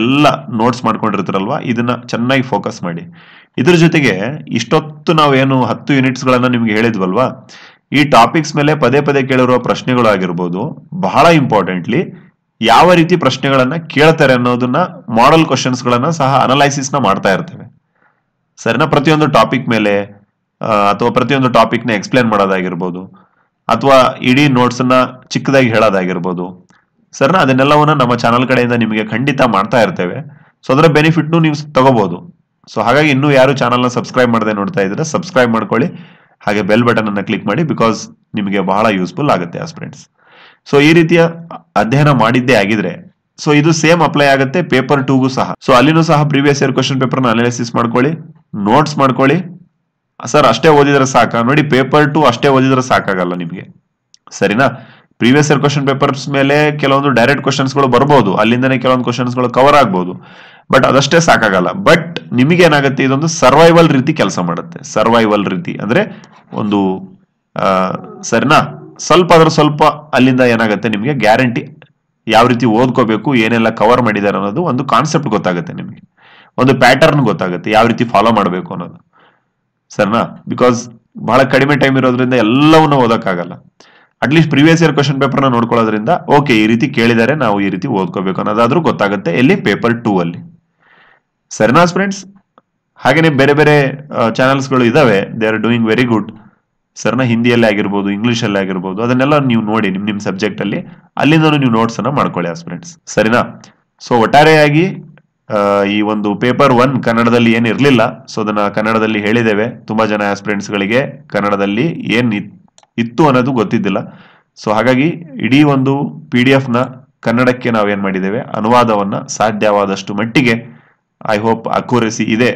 ಎಲ್ಲ ನೋಟ್ಸ್ ಮಾಡ್ಕೊಂಡಿರ್ತಾರಲ್ವ ಇದನ್ನ ಚೆನ್ನಾಗಿ ಫೋಕಸ್ ಮಾಡಿ ಇದ್ರ ಜೊತೆಗೆ ಇಷ್ಟೊತ್ತು ನಾವೇನು ಹತ್ತು ಯೂನಿಟ್ಸ್ಗಳನ್ನ ನಿಮ್ಗೆ ಹೇಳಿದ್ವಲ್ವಾ ಈ ಟಾಪಿಕ್ಸ್ ಮೇಲೆ ಪದೇ ಪದೇ ಕೇಳಿರುವ ಪ್ರಶ್ನೆಗಳು ಆಗಿರ್ಬೋದು ಬಹಳ ಇಂಪಾರ್ಟೆಂಟ್ಲಿ ಯಾವ ರೀತಿ ಪ್ರಶ್ನೆಗಳನ್ನು ಕೇಳ್ತಾರೆ ಅನ್ನೋದನ್ನ ಮಾಡೆಲ್ ಕ್ವಶನ್ಸ್ಗಳನ್ನು ಸಹ ಅನಲೈಸಿಸ್ನ ಮಾಡ್ತಾ ಇರ್ತೇವೆ ಸರಿನಾ ಪ್ರತಿಯೊಂದು ಟಾಪಿಕ್ ಮೇಲೆ ಅಥವಾ ಪ್ರತಿಯೊಂದು ಟಾಪಿಕ್ನ ಎಕ್ಸ್ಪ್ಲೇನ್ ಮಾಡೋದಾಗಿರ್ಬೋದು ಅಥವಾ ಇಡೀ ನೋಟ್ಸ್ನ ಚಿಕ್ಕದಾಗಿ ಹೇಳೋದಾಗಿರ್ಬೋದು ಸರ್ನಾ ಅದನ್ನೆಲ್ಲವನ್ನು ನಮ್ಮ ಚಾನಲ್ ಕಡೆಯಿಂದ ನಿಮಗೆ ಖಂಡಿತ ಮಾಡ್ತಾ ಇರ್ತೇವೆ ಸೊ ಅದರ ಬೆನಿಫಿಟ್ನು ನೀವು ತಗೋಬಹುದು ಸೊ ಹಾಗಾಗಿ ಇನ್ನೂ ಯಾರು ಚಾನಲ್ನ ಸಬ್ಸ್ಕ್ರೈಬ್ ಮಾಡದೆ ನೋಡ್ತಾ ಇದ್ರೆ ಸಬ್ಸ್ಕ್ರೈಬ್ ಮಾಡ್ಕೊಳ್ಳಿ ಹಾಗೆ ಬೆಲ್ ಬಟನ್ ಅನ್ನು ಕ್ಲಿಕ್ ಮಾಡಿ ಬಿಕಾಸ್ ನಿಮಗೆ ಬಹಳ ಯೂಸ್ಫುಲ್ ಆಗುತ್ತೆ ಆ ಫ್ರೆಂಡ್ಸ್ ಸೊ ಈ ರೀತಿಯ ಅಧ್ಯಯನ ಮಾಡಿದ್ದೇ ಆಗಿದ್ರೆ ಸೊ ಇದು ಸೇಮ್ ಅಪ್ಲೈ ಆಗುತ್ತೆ ಪೇಪರ್ ಟೂಗೂ ಸಹ ಸೊ ಅಲ್ಲಿನೂ ಸಹ ಪ್ರೀವಿಯಸ್ ಇಯರ್ ಕ್ವಶನ್ ಪೇಪರ್ನ ಅನಾಲಿಸಿಸ್ ಮಾಡ್ಕೊಳ್ಳಿ ನೋಟ್ಸ್ ಮಾಡ್ಕೊಳ್ಳಿ ಸರ್ ಅಷ್ಟೇ ಓದಿದ್ರೆ ಸಾಕ ನೋಡಿ ಪೇಪರ್ ಟು ಅಷ್ಟೇ ಓದಿದ್ರೆ ಸಾಕಾಗಲ್ಲ ನಿಮಗೆ ಸರಿನಾ ಪ್ರೀವಿಯಸ್ ಇಯರ್ ಕ್ವಶನ್ ಪೇಪರ್ಸ್ ಮೇಲೆ ಕೆಲವೊಂದು ಡೈರೆಕ್ಟ್ ಕ್ವಶನ್ಸ್ಗಳು ಬರ್ಬೋದು ಅಲ್ಲಿಂದನೇ ಕೆಲವೊಂದು ಕ್ವಶನ್ಸ್ಗಳು ಕವರ್ ಆಗ್ಬೋದು ಬಟ್ ಅದಷ್ಟೇ ಸಾಕಾಗಲ್ಲ ಬಟ್ ನಿಮಗೆ ಏನಾಗುತ್ತೆ ಇದೊಂದು ಸರ್ವೈವಲ್ ರೀತಿ ಕೆಲಸ ಮಾಡುತ್ತೆ ಸರ್ವೈವಲ್ ರೀತಿ ಅಂದ್ರೆ ಒಂದು ಸರಿನಾ ಸ್ವಲ್ಪ ಅದ್ರ ಸ್ವಲ್ಪ ಅಲ್ಲಿಂದ ಏನಾಗುತ್ತೆ ನಿಮಗೆ ಗ್ಯಾರಂಟಿ ಯಾವ ರೀತಿ ಓದ್ಕೋಬೇಕು ಏನೆಲ್ಲ ಕವರ್ ಮಾಡಿದ್ದಾರೆ ಅನ್ನೋದು ಒಂದು ಕಾನ್ಸೆಪ್ಟ್ ಗೊತ್ತಾಗುತ್ತೆ ನಿಮಗೆ ಒಂದು ಪ್ಯಾಟರ್ನ್ ಗೊತ್ತಾಗುತ್ತೆ ಯಾವ ರೀತಿ ಫಾಲೋ ಮಾಡಬೇಕು ಅನ್ನೋದು ಸರಿನಾ ಬಿಕಾಸ್ ಬಹಳ ಕಡಿಮೆ ಟೈಮ್ ಇರೋದ್ರಿಂದ ಎಲ್ಲವನ್ನೂ ಓದೋಕ್ಕಾಗಲ್ಲ ಅಟ್ಲೀಸ್ಟ್ ಪ್ರಿವಿಯಸ್ ಇಯರ್ ಕ್ವಶನ್ ಪೇಪರ್ನ ನೋಡ್ಕೊಳ್ಳೋದ್ರಿಂದ ಓಕೆ ಈ ರೀತಿ ಕೇಳಿದರೆ ನಾವು ಈ ರೀತಿ ಓದ್ಕೋಬೇಕು ಅನ್ನೋದಾದ್ರೂ ಗೊತ್ತಾಗುತ್ತೆ ಎಲ್ಲಿ ಪೇಪರ್ ಟೂ ಅಲ್ಲಿ ಸರಿನಾ ಫ್ರೆಂಡ್ಸ್ ಹಾಗೆಯೇ ಬೇರೆ ಬೇರೆ ಚಾನಲ್ಸ್ಗಳು ಇದಾವೆ they are doing very good ಸರ್ನ ಹಿಂದಿಯಲ್ಲಿ ಆಗಿರ್ಬೋದು ಇಂಗ್ಲೀಷಲ್ಲಿ ಆಗಿರ್ಬೋದು ಅದನ್ನೆಲ್ಲ ನೀವು ನೋಡಿ ನಿಮ್ಮ ನಿಮ್ಮ ಸಬ್ಜೆಕ್ಟಲ್ಲಿ ಅಲ್ಲಿಂದ ನೀವು ನೋಟ್ಸನ್ನು ಮಾಡ್ಕೊಳ್ಳಿ ಫ್ರೆಂಡ್ಸ್ ಸರಿನಾ ಸೊ ಒಟ್ಟಾರೆಯಾಗಿ ಈ ಒಂದು ಪೇಪರ್ ಒನ್ ಕನ್ನಡದಲ್ಲಿ ಏನಿರಲಿಲ್ಲ ಇರಲಿಲ್ಲ ಸೊ ಅದನ್ನ ಕನ್ನಡದಲ್ಲಿ ಹೇಳಿದ್ದೇವೆ ತುಂಬ ಜನ ಆಸ್ಪಿರೆಂಟ್ಸ್ಗಳಿಗೆ ಕನ್ನಡದಲ್ಲಿ ಏನು ಇತ್ತು ಅನ್ನೋದು ಗೊತ್ತಿದ್ದಿಲ್ಲ ಸೊ ಹಾಗಾಗಿ ಇಡೀ ಒಂದು ಪಿ ಡಿ ಎಫ್ನ ಕನ್ನಡಕ್ಕೆ ಏನ್ ಮಾಡಿದ್ದೇವೆ ಅನುವಾದವನ್ನು ಸಾಧ್ಯವಾದಷ್ಟು ಮಟ್ಟಿಗೆ ಐ ಹೋಪ್ ಅಕ್ಯುರಸಿ ಇದೆ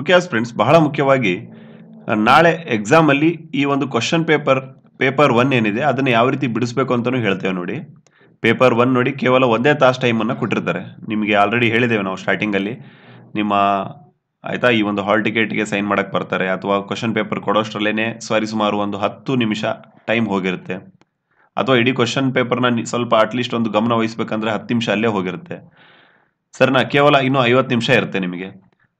ಓಕೆ ಆಸ್ ಫ್ರೆಂಡ್ಸ್ ಬಹಳ ಮುಖ್ಯವಾಗಿ ನಾಳೆ ಎಕ್ಸಾಮಲ್ಲಿ ಈ ಒಂದು ಕ್ವಶನ್ ಪೇಪರ್ ಪೇಪರ್ ಒನ್ ಏನಿದೆ ಅದನ್ನು ಯಾವ ರೀತಿ ಬಿಡಿಸ್ಬೇಕು ಅಂತಲೂ ಹೇಳ್ತೇವೆ ನೋಡಿ ಪೇಪರ್ ಒನ್ ನೋಡಿ ಕೇವಲ ಒಂದೇ ತಾಸು ಟೈಮನ್ನು ಕೊಟ್ಟಿರ್ತಾರೆ ನಿಮಗೆ ಆಲ್ರೆಡಿ ಹೇಳಿದ್ದೇವೆ ನಾವು ಸ್ಟಾರ್ಟಿಂಗಲ್ಲಿ ನಿಮ್ಮ ಆಯಿತಾ ಈ ಒಂದು ಹಾಲ್ ಟಿಕೆಟ್ಗೆ ಸೈನ್ ಮಾಡೋಕ್ಕೆ ಬರ್ತಾರೆ ಅಥವಾ ಕ್ವಶನ್ ಪೇಪರ್ ಕೊಡೋಷ್ಟರಲ್ಲೇ ಸಾರಿ ಸುಮಾರು ಒಂದು ಹತ್ತು ನಿಮಿಷ ಟೈಮ್ ಹೋಗಿರುತ್ತೆ ಅಥವಾ ಇಡೀ ಕ್ವಶನ್ ಪೇಪರ್ನ ಸ್ವಲ್ಪ ಅಟ್ಲೀಸ್ಟ್ ಒಂದು ಗಮನ ವಹಿಸ್ಬೇಕಂದ್ರೆ ಹತ್ತು ನಿಮಿಷ ಅಲ್ಲೇ ಹೋಗಿರುತ್ತೆ ಸರ್ನಾ ಕೇವಲ ಇನ್ನೂ ಐವತ್ತು ನಿಮಿಷ ಇರುತ್ತೆ ನಿಮಗೆ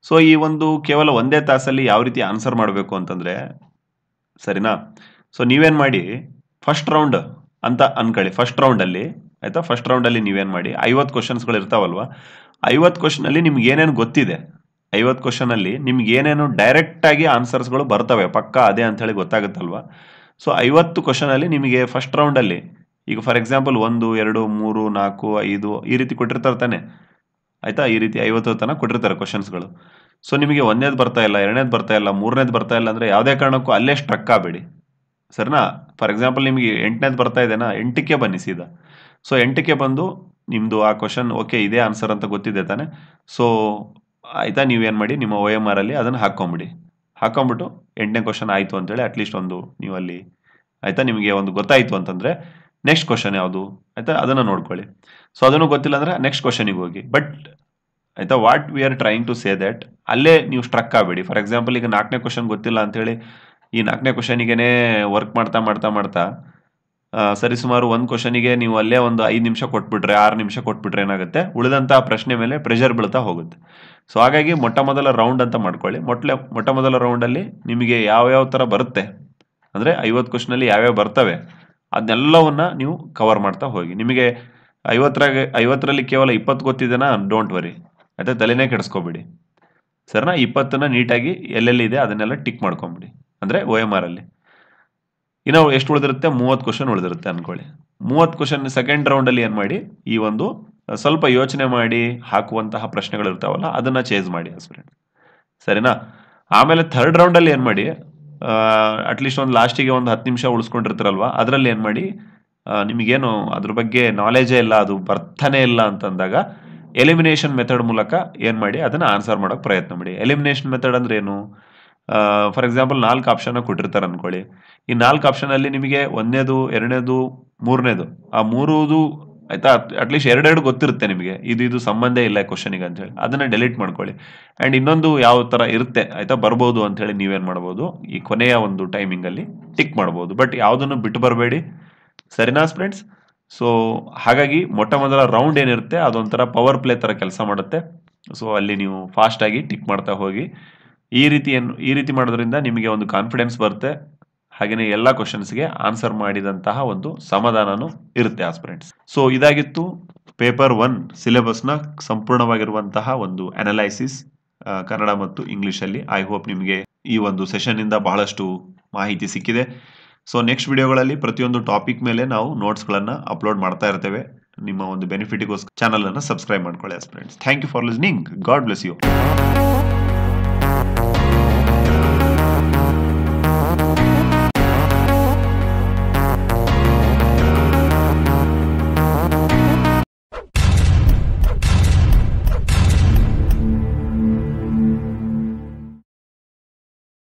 ಸೊ ಈ ಒಂದು ಕೇವಲ ಒಂದೇ ತಾಸಲ್ಲಿ ಯಾವ ರೀತಿ ಆನ್ಸರ್ ಮಾಡಬೇಕು ಅಂತಂದರೆ ಸರಿನಾ ಸೊ ನೀವೇನು ಮಾಡಿ ಫಸ್ಟ್ ರೌಂಡ್ ಅಂತ ಅನ್ಕೊಳ್ಳಿ ಫಸ್ಟ್ ರೌಂಡಲ್ಲಿ ಆಯಿತಾ ಫಸ್ಟ್ ರೌಂಡಲ್ಲಿ ನೀವೇನು ಮಾಡಿ ಐವತ್ತು ಕ್ವಶನ್ಸ್ಗಳು ಇರ್ತಾವಲ್ವ ಐವತ್ತು ಕ್ವಶನಲ್ಲಿ ನಿಮ್ಗೆ ಏನೇನು ಗೊತ್ತಿದೆ ಐವತ್ತು ಕ್ವಶನಲ್ಲಿ ನಿಮ್ಗೆ ಏನೇನು ಡೈರೆಕ್ಟಾಗಿ ಆನ್ಸರ್ಸ್ಗಳು ಬರ್ತವೆ ಪಕ್ಕ ಅದೇ ಅಂಥೇಳಿ ಗೊತ್ತಾಗುತ್ತಲ್ವ ಸೊ ಐವತ್ತು ಕ್ವಶನಲ್ಲಿ ನಿಮಗೆ ಫಸ್ಟ್ ರೌಂಡಲ್ಲಿ ಈಗ ಫಾರ್ ಎಕ್ಸಾಂಪಲ್ ಒಂದು ಎರಡು ಮೂರು ನಾಲ್ಕು ಐದು ಈ ರೀತಿ ಕೊಟ್ಟಿರ್ತಾರೆ ತಾನೆ ಆಯಿತಾ ಈ ರೀತಿ ಐವತ್ತು ತನಕ ಕೊಟ್ಟಿರ್ತಾರೆ ಕ್ವಶನ್ಸ್ಗಳು ಸೊ ನಿಮಗೆ ಒಂದೇದು ಬರ್ತಾ ಇಲ್ಲ ಎರಡನೇದು ಬರ್ತಾ ಇಲ್ಲ ಮೂರನೇದು ಬರ್ತಾ ಇಲ್ಲ ಅಂದರೆ ಯಾವುದೇ ಕಾರಣಕ್ಕೂ ಅಲ್ಲೇ ಸ್ಟ್ರಕ್ ಆಗಬೇಡಿ ಸರಿನಾ ಫಾರ್ ಎಕ್ಸಾಂಪಲ್ ನಿಮಗೆ ಎಂಟನೇದು ಬರ್ತಾ ಇದೆನಾ ಎಂಟಕ್ಕೆ ಬನ್ನಿ ಸೀದಾ ಸೊ ಎಂಟಕ್ಕೆ ಬಂದು ನಿಮ್ಮದು ಆ ಕ್ವಶನ್ ಓಕೆ ಇದೇ ಆನ್ಸರ್ ಅಂತ ಗೊತ್ತಿದೆ ತಾನೆ ಸೊ ಆಯಿತಾ ನೀವೇನು ಮಾಡಿ ನಿಮ್ಮ ಓ ಎಮ್ ಆರಲ್ಲಿ ಅದನ್ನು ಹಾಕ್ಕೊಂಬಿಡಿ ಹಾಕೊಂಬಿಟ್ಟು ಎಂಟನೇ ಕ್ವಶನ್ ಆಯಿತು ಅಂತೇಳಿ ಅಟ್ಲೀಸ್ಟ್ ಒಂದು ನೀವಲ್ಲಿ ಆಯಿತಾ ನಿಮಗೆ ಒಂದು ಗೊತ್ತಾಯಿತು ಅಂತಂದರೆ ನೆಕ್ಸ್ಟ್ ಕ್ವಶನ್ ಯಾವುದು ಆಯಿತಾ ಅದನ್ನು ನೋಡ್ಕೊಳ್ಳಿ ಸೊ ಅದನ್ನು ಗೊತ್ತಿಲ್ಲ ಅಂದರೆ ನೆಕ್ಸ್ಟ್ ಕ್ವಶನಿಗೆ ಹೋಗಿ ಬಟ್ ಆಯಿತಾ what we are trying to say that ಅಲ್ಲೇ ನೀವು ಸ್ಟ್ರಕ್ ಆಗಬೇಡಿ ಫಾರ್ ಎಕ್ಸಾಂಪಲ್ ಈಗ ನಾಲ್ಕನೇ ಕ್ವಶನ್ ಗೊತ್ತಿಲ್ಲ ಅಂತೇಳಿ ಈ ನಾಲ್ಕನೇ ಕ್ವಶನಿಗೆ ವರ್ಕ್ ಮಾಡ್ತಾ ಮಾಡ್ತಾ ಮಾಡ್ತಾ ಸರಿ ಸುಮಾರು ಒಂದು ಕ್ವಶನಿಗೆ ನೀವು ಅಲ್ಲೇ ಒಂದು ಐದು ನಿಮಿಷ ಕೊಟ್ಬಿಟ್ರೆ ಆರು ನಿಮಿಷ ಕೊಟ್ಬಿಟ್ರೆ ಏನಾಗುತ್ತೆ ಉಳಿದಂಥ ಪ್ರಶ್ನೆ ಮೇಲೆ ಪ್ರೆಷರ್ ಬೀಳ್ತಾ ಹೋಗುತ್ತೆ ಸೊ ಹಾಗಾಗಿ ಮೊಟ್ಟ ಮೊದಲ ರೌಂಡ್ ಅಂತ ಮಾಡ್ಕೊಳ್ಳಿ ಮೊಟ್ಟಲೆ ಮೊಟ್ಟ ಮೊದಲ ರೌಂಡಲ್ಲಿ ನಿಮಗೆ ಯಾವ್ಯಾವ ಥರ ಬರುತ್ತೆ ಅಂದರೆ ಐವತ್ತು ಕ್ವಶನಲ್ಲಿ ಯಾವ್ಯಾವ ಬರ್ತವೆ ಅದನ್ನೆಲ್ಲವನ್ನು ನೀವು ಕವರ್ ಮಾಡ್ತಾ ಹೋಗಿ ನಿಮಗೆ ಐವತ್ತರ ಐವತ್ತರಲ್ಲಿ ಕೇವಲ ಇಪ್ಪತ್ತು ಗೊತ್ತಿದೆನಾ ಡೋಂಟ್ ವರಿ ಅದೇ ತಲೆನೇ ಕೆಡಿಸ್ಕೊಬಿಡಿ ಸರ್ನಾ ಇಪ್ಪತ್ತನ್ನು ನೀಟಾಗಿ ಎಲ್ಲೆಲ್ಲಿದೆ ಅದನ್ನೆಲ್ಲ ಟಿಕ್ ಮಾಡ್ಕೊಂಬಿಡಿ ಅಂದರೆ ಓ ಎಮ್ ಆರಲ್ಲಿ ಇನ್ನೂ ಎಷ್ಟು ಉಳಿದಿರುತ್ತೆ ಮೂವತ್ತು ಕ್ವಶನ್ ಉಳಿದಿರುತ್ತೆ ಅನ್ಕೊಳ್ಳಿ ಮೂವತ್ತು ಕ್ವಶನ್ ಸೆಕೆಂಡ್ ರೌಂಡಲ್ಲಿ ಏನು ಮಾಡಿ ಈ ಒಂದು ಸ್ವಲ್ಪ ಯೋಚನೆ ಮಾಡಿ ಹಾಕುವಂತಹ ಪ್ರಶ್ನೆಗಳು ಇರ್ತಾವಲ್ಲ ಅದನ್ನು ಚೇಂಜ್ ಮಾಡಿ ಫ್ರೆಂಡ್ ಸರಿನಾ ಆಮೇಲೆ ಥರ್ಡ್ ರೌಂಡಲ್ಲಿ ಏನು ಮಾಡಿ ಅಟ್ಲೀಸ್ಟ್ ಒಂದು ಲಾಸ್ಟಿಗೆ ಒಂದು ಹತ್ತು ನಿಮಿಷ ಉಳಿಸ್ಕೊಂಡಿರ್ತಾರಲ್ವ ಅದರಲ್ಲಿ ಏನು ಮಾಡಿ ನಿಮಗೇನು ಅದ್ರ ಬಗ್ಗೆ ನಾಲೆಜೇ ಇಲ್ಲ ಅದು ಬರ್ತಾನೆ ಇಲ್ಲ ಅಂತಂದಾಗ ಎಲಿಮಿನೇಷನ್ ಮೆಥಡ್ ಮೂಲಕ ಏನು ಮಾಡಿ ಅದನ್ನು ಆನ್ಸರ್ ಮಾಡೋಕ್ಕೆ ಪ್ರಯತ್ನ ಮಾಡಿ ಎಲಿಮಿನೇಷನ್ ಮೆಥಡ್ ಅಂದ್ರೆ ಏನು ಫಾರ್ ಎಕ್ಸಾಂಪಲ್ ನಾಲ್ಕು ಆಪ್ಷನ್ ಕೊಟ್ಟಿರ್ತಾರೆ ಅನ್ಕೊಳ್ಳಿ ಈ ನಾಲ್ಕು ಆಪ್ಷನಲ್ಲಿ ನಿಮಗೆ ಒಂದನೇದು ಎರಡನೇದು ಮೂರನೇದು ಆ ಮೂರುದು ಆಯ್ತಾ ಅಟ್ಲೀಸ್ಟ್ ಎರಡೆರಡು ಗೊತ್ತಿರುತ್ತೆ ನಿಮಗೆ ಇದು ಇದು ಸಂಬಂಧ ಇಲ್ಲ ಕ್ವಶನಿಗೆ ಅಂತ ಹೇಳಿ ಅದನ್ನ ಡೆಲೀಟ್ ಮಾಡ್ಕೊಳ್ಳಿ ಆ್ಯಂಡ್ ಇನ್ನೊಂದು ಯಾವ ಥರ ಇರುತ್ತೆ ಆಯ್ತಾ ಬರ್ಬೋದು ಅಂತ ಹೇಳಿ ನೀವೇನು ಮಾಡ್ಬೋದು ಈ ಕೊನೆಯ ಒಂದು ಟೈಮಿಂಗಲ್ಲಿ ಟಿಕ್ ಮಾಡ್ಬೋದು ಬಟ್ ಯಾವುದನ್ನು ಬಿಟ್ಟು ಬರಬೇಡಿ ಸರಿನಾ ಫ್ರೆಂಡ್ಸ್ ಸೊ ಹಾಗಾಗಿ ಮೊಟ್ಟ ಮೊದಲ ರೌಂಡ್ ಏನಿರುತ್ತೆ ಅದೊಂಥರ ಪವರ್ ಪ್ಲೇ ಥರ ಕೆಲಸ ಮಾಡುತ್ತೆ ಸೊ ಅಲ್ಲಿ ನೀವು ಫಾಸ್ಟಾಗಿ ಟಿಕ್ ಮಾಡ್ತಾ ಹೋಗಿ ಈ ರೀತಿಯನ್ನು ಈ ರೀತಿ ಮಾಡೋದ್ರಿಂದ ನಿಮಗೆ ಒಂದು ಕಾನ್ಫಿಡೆನ್ಸ್ ಬರುತ್ತೆ ಹಾಗೆಯೇ ಎಲ್ಲ ಕ್ವಶನ್ಸ್ಗೆ ಆನ್ಸರ್ ಮಾಡಿದಂತಹ ಒಂದು ಸಮಾಧಾನನೂ ಇರುತ್ತೆ ಆಸ್ಪಿರೆಂಟ್ಸ್ ಸೊ ಇದಾಗಿತ್ತು ಪೇಪರ್ ಒನ್ ಸಿಲೆಬಸ್ನ ಸಂಪೂರ್ಣವಾಗಿರುವಂತಹ ಒಂದು ಅನಲೈಸಿಸ್ ಕನ್ನಡ ಮತ್ತು ಅಲ್ಲಿ ಐ ಹೋಪ್ ನಿಮಗೆ ಈ ಒಂದು ಸೆಷನ್ನಿಂದ ಬಹಳಷ್ಟು ಮಾಹಿತಿ ಸಿಕ್ಕಿದೆ ಸೊ ನೆಕ್ಸ್ಟ್ ವಿಡಿಯೋಗಳಲ್ಲಿ ಪ್ರತಿಯೊಂದು ಟಾಪಿಕ್ ಮೇಲೆ ನಾವು ನೋಟ್ಸ್ ಗಳನ್ನ ಅಪ್ಲೋಡ್ ಮಾಡ್ತಾ ಇರ್ತೇವೆ ನಿಮ್ಮ ಒಂದು ಚಾನಲ್ ಚಾನಲನ್ನು ಸಬ್ಸ್ಕ್ರೈಬ್ ಮಾಡ್ಕೊಳ್ಳಿ thank you for listening God bless you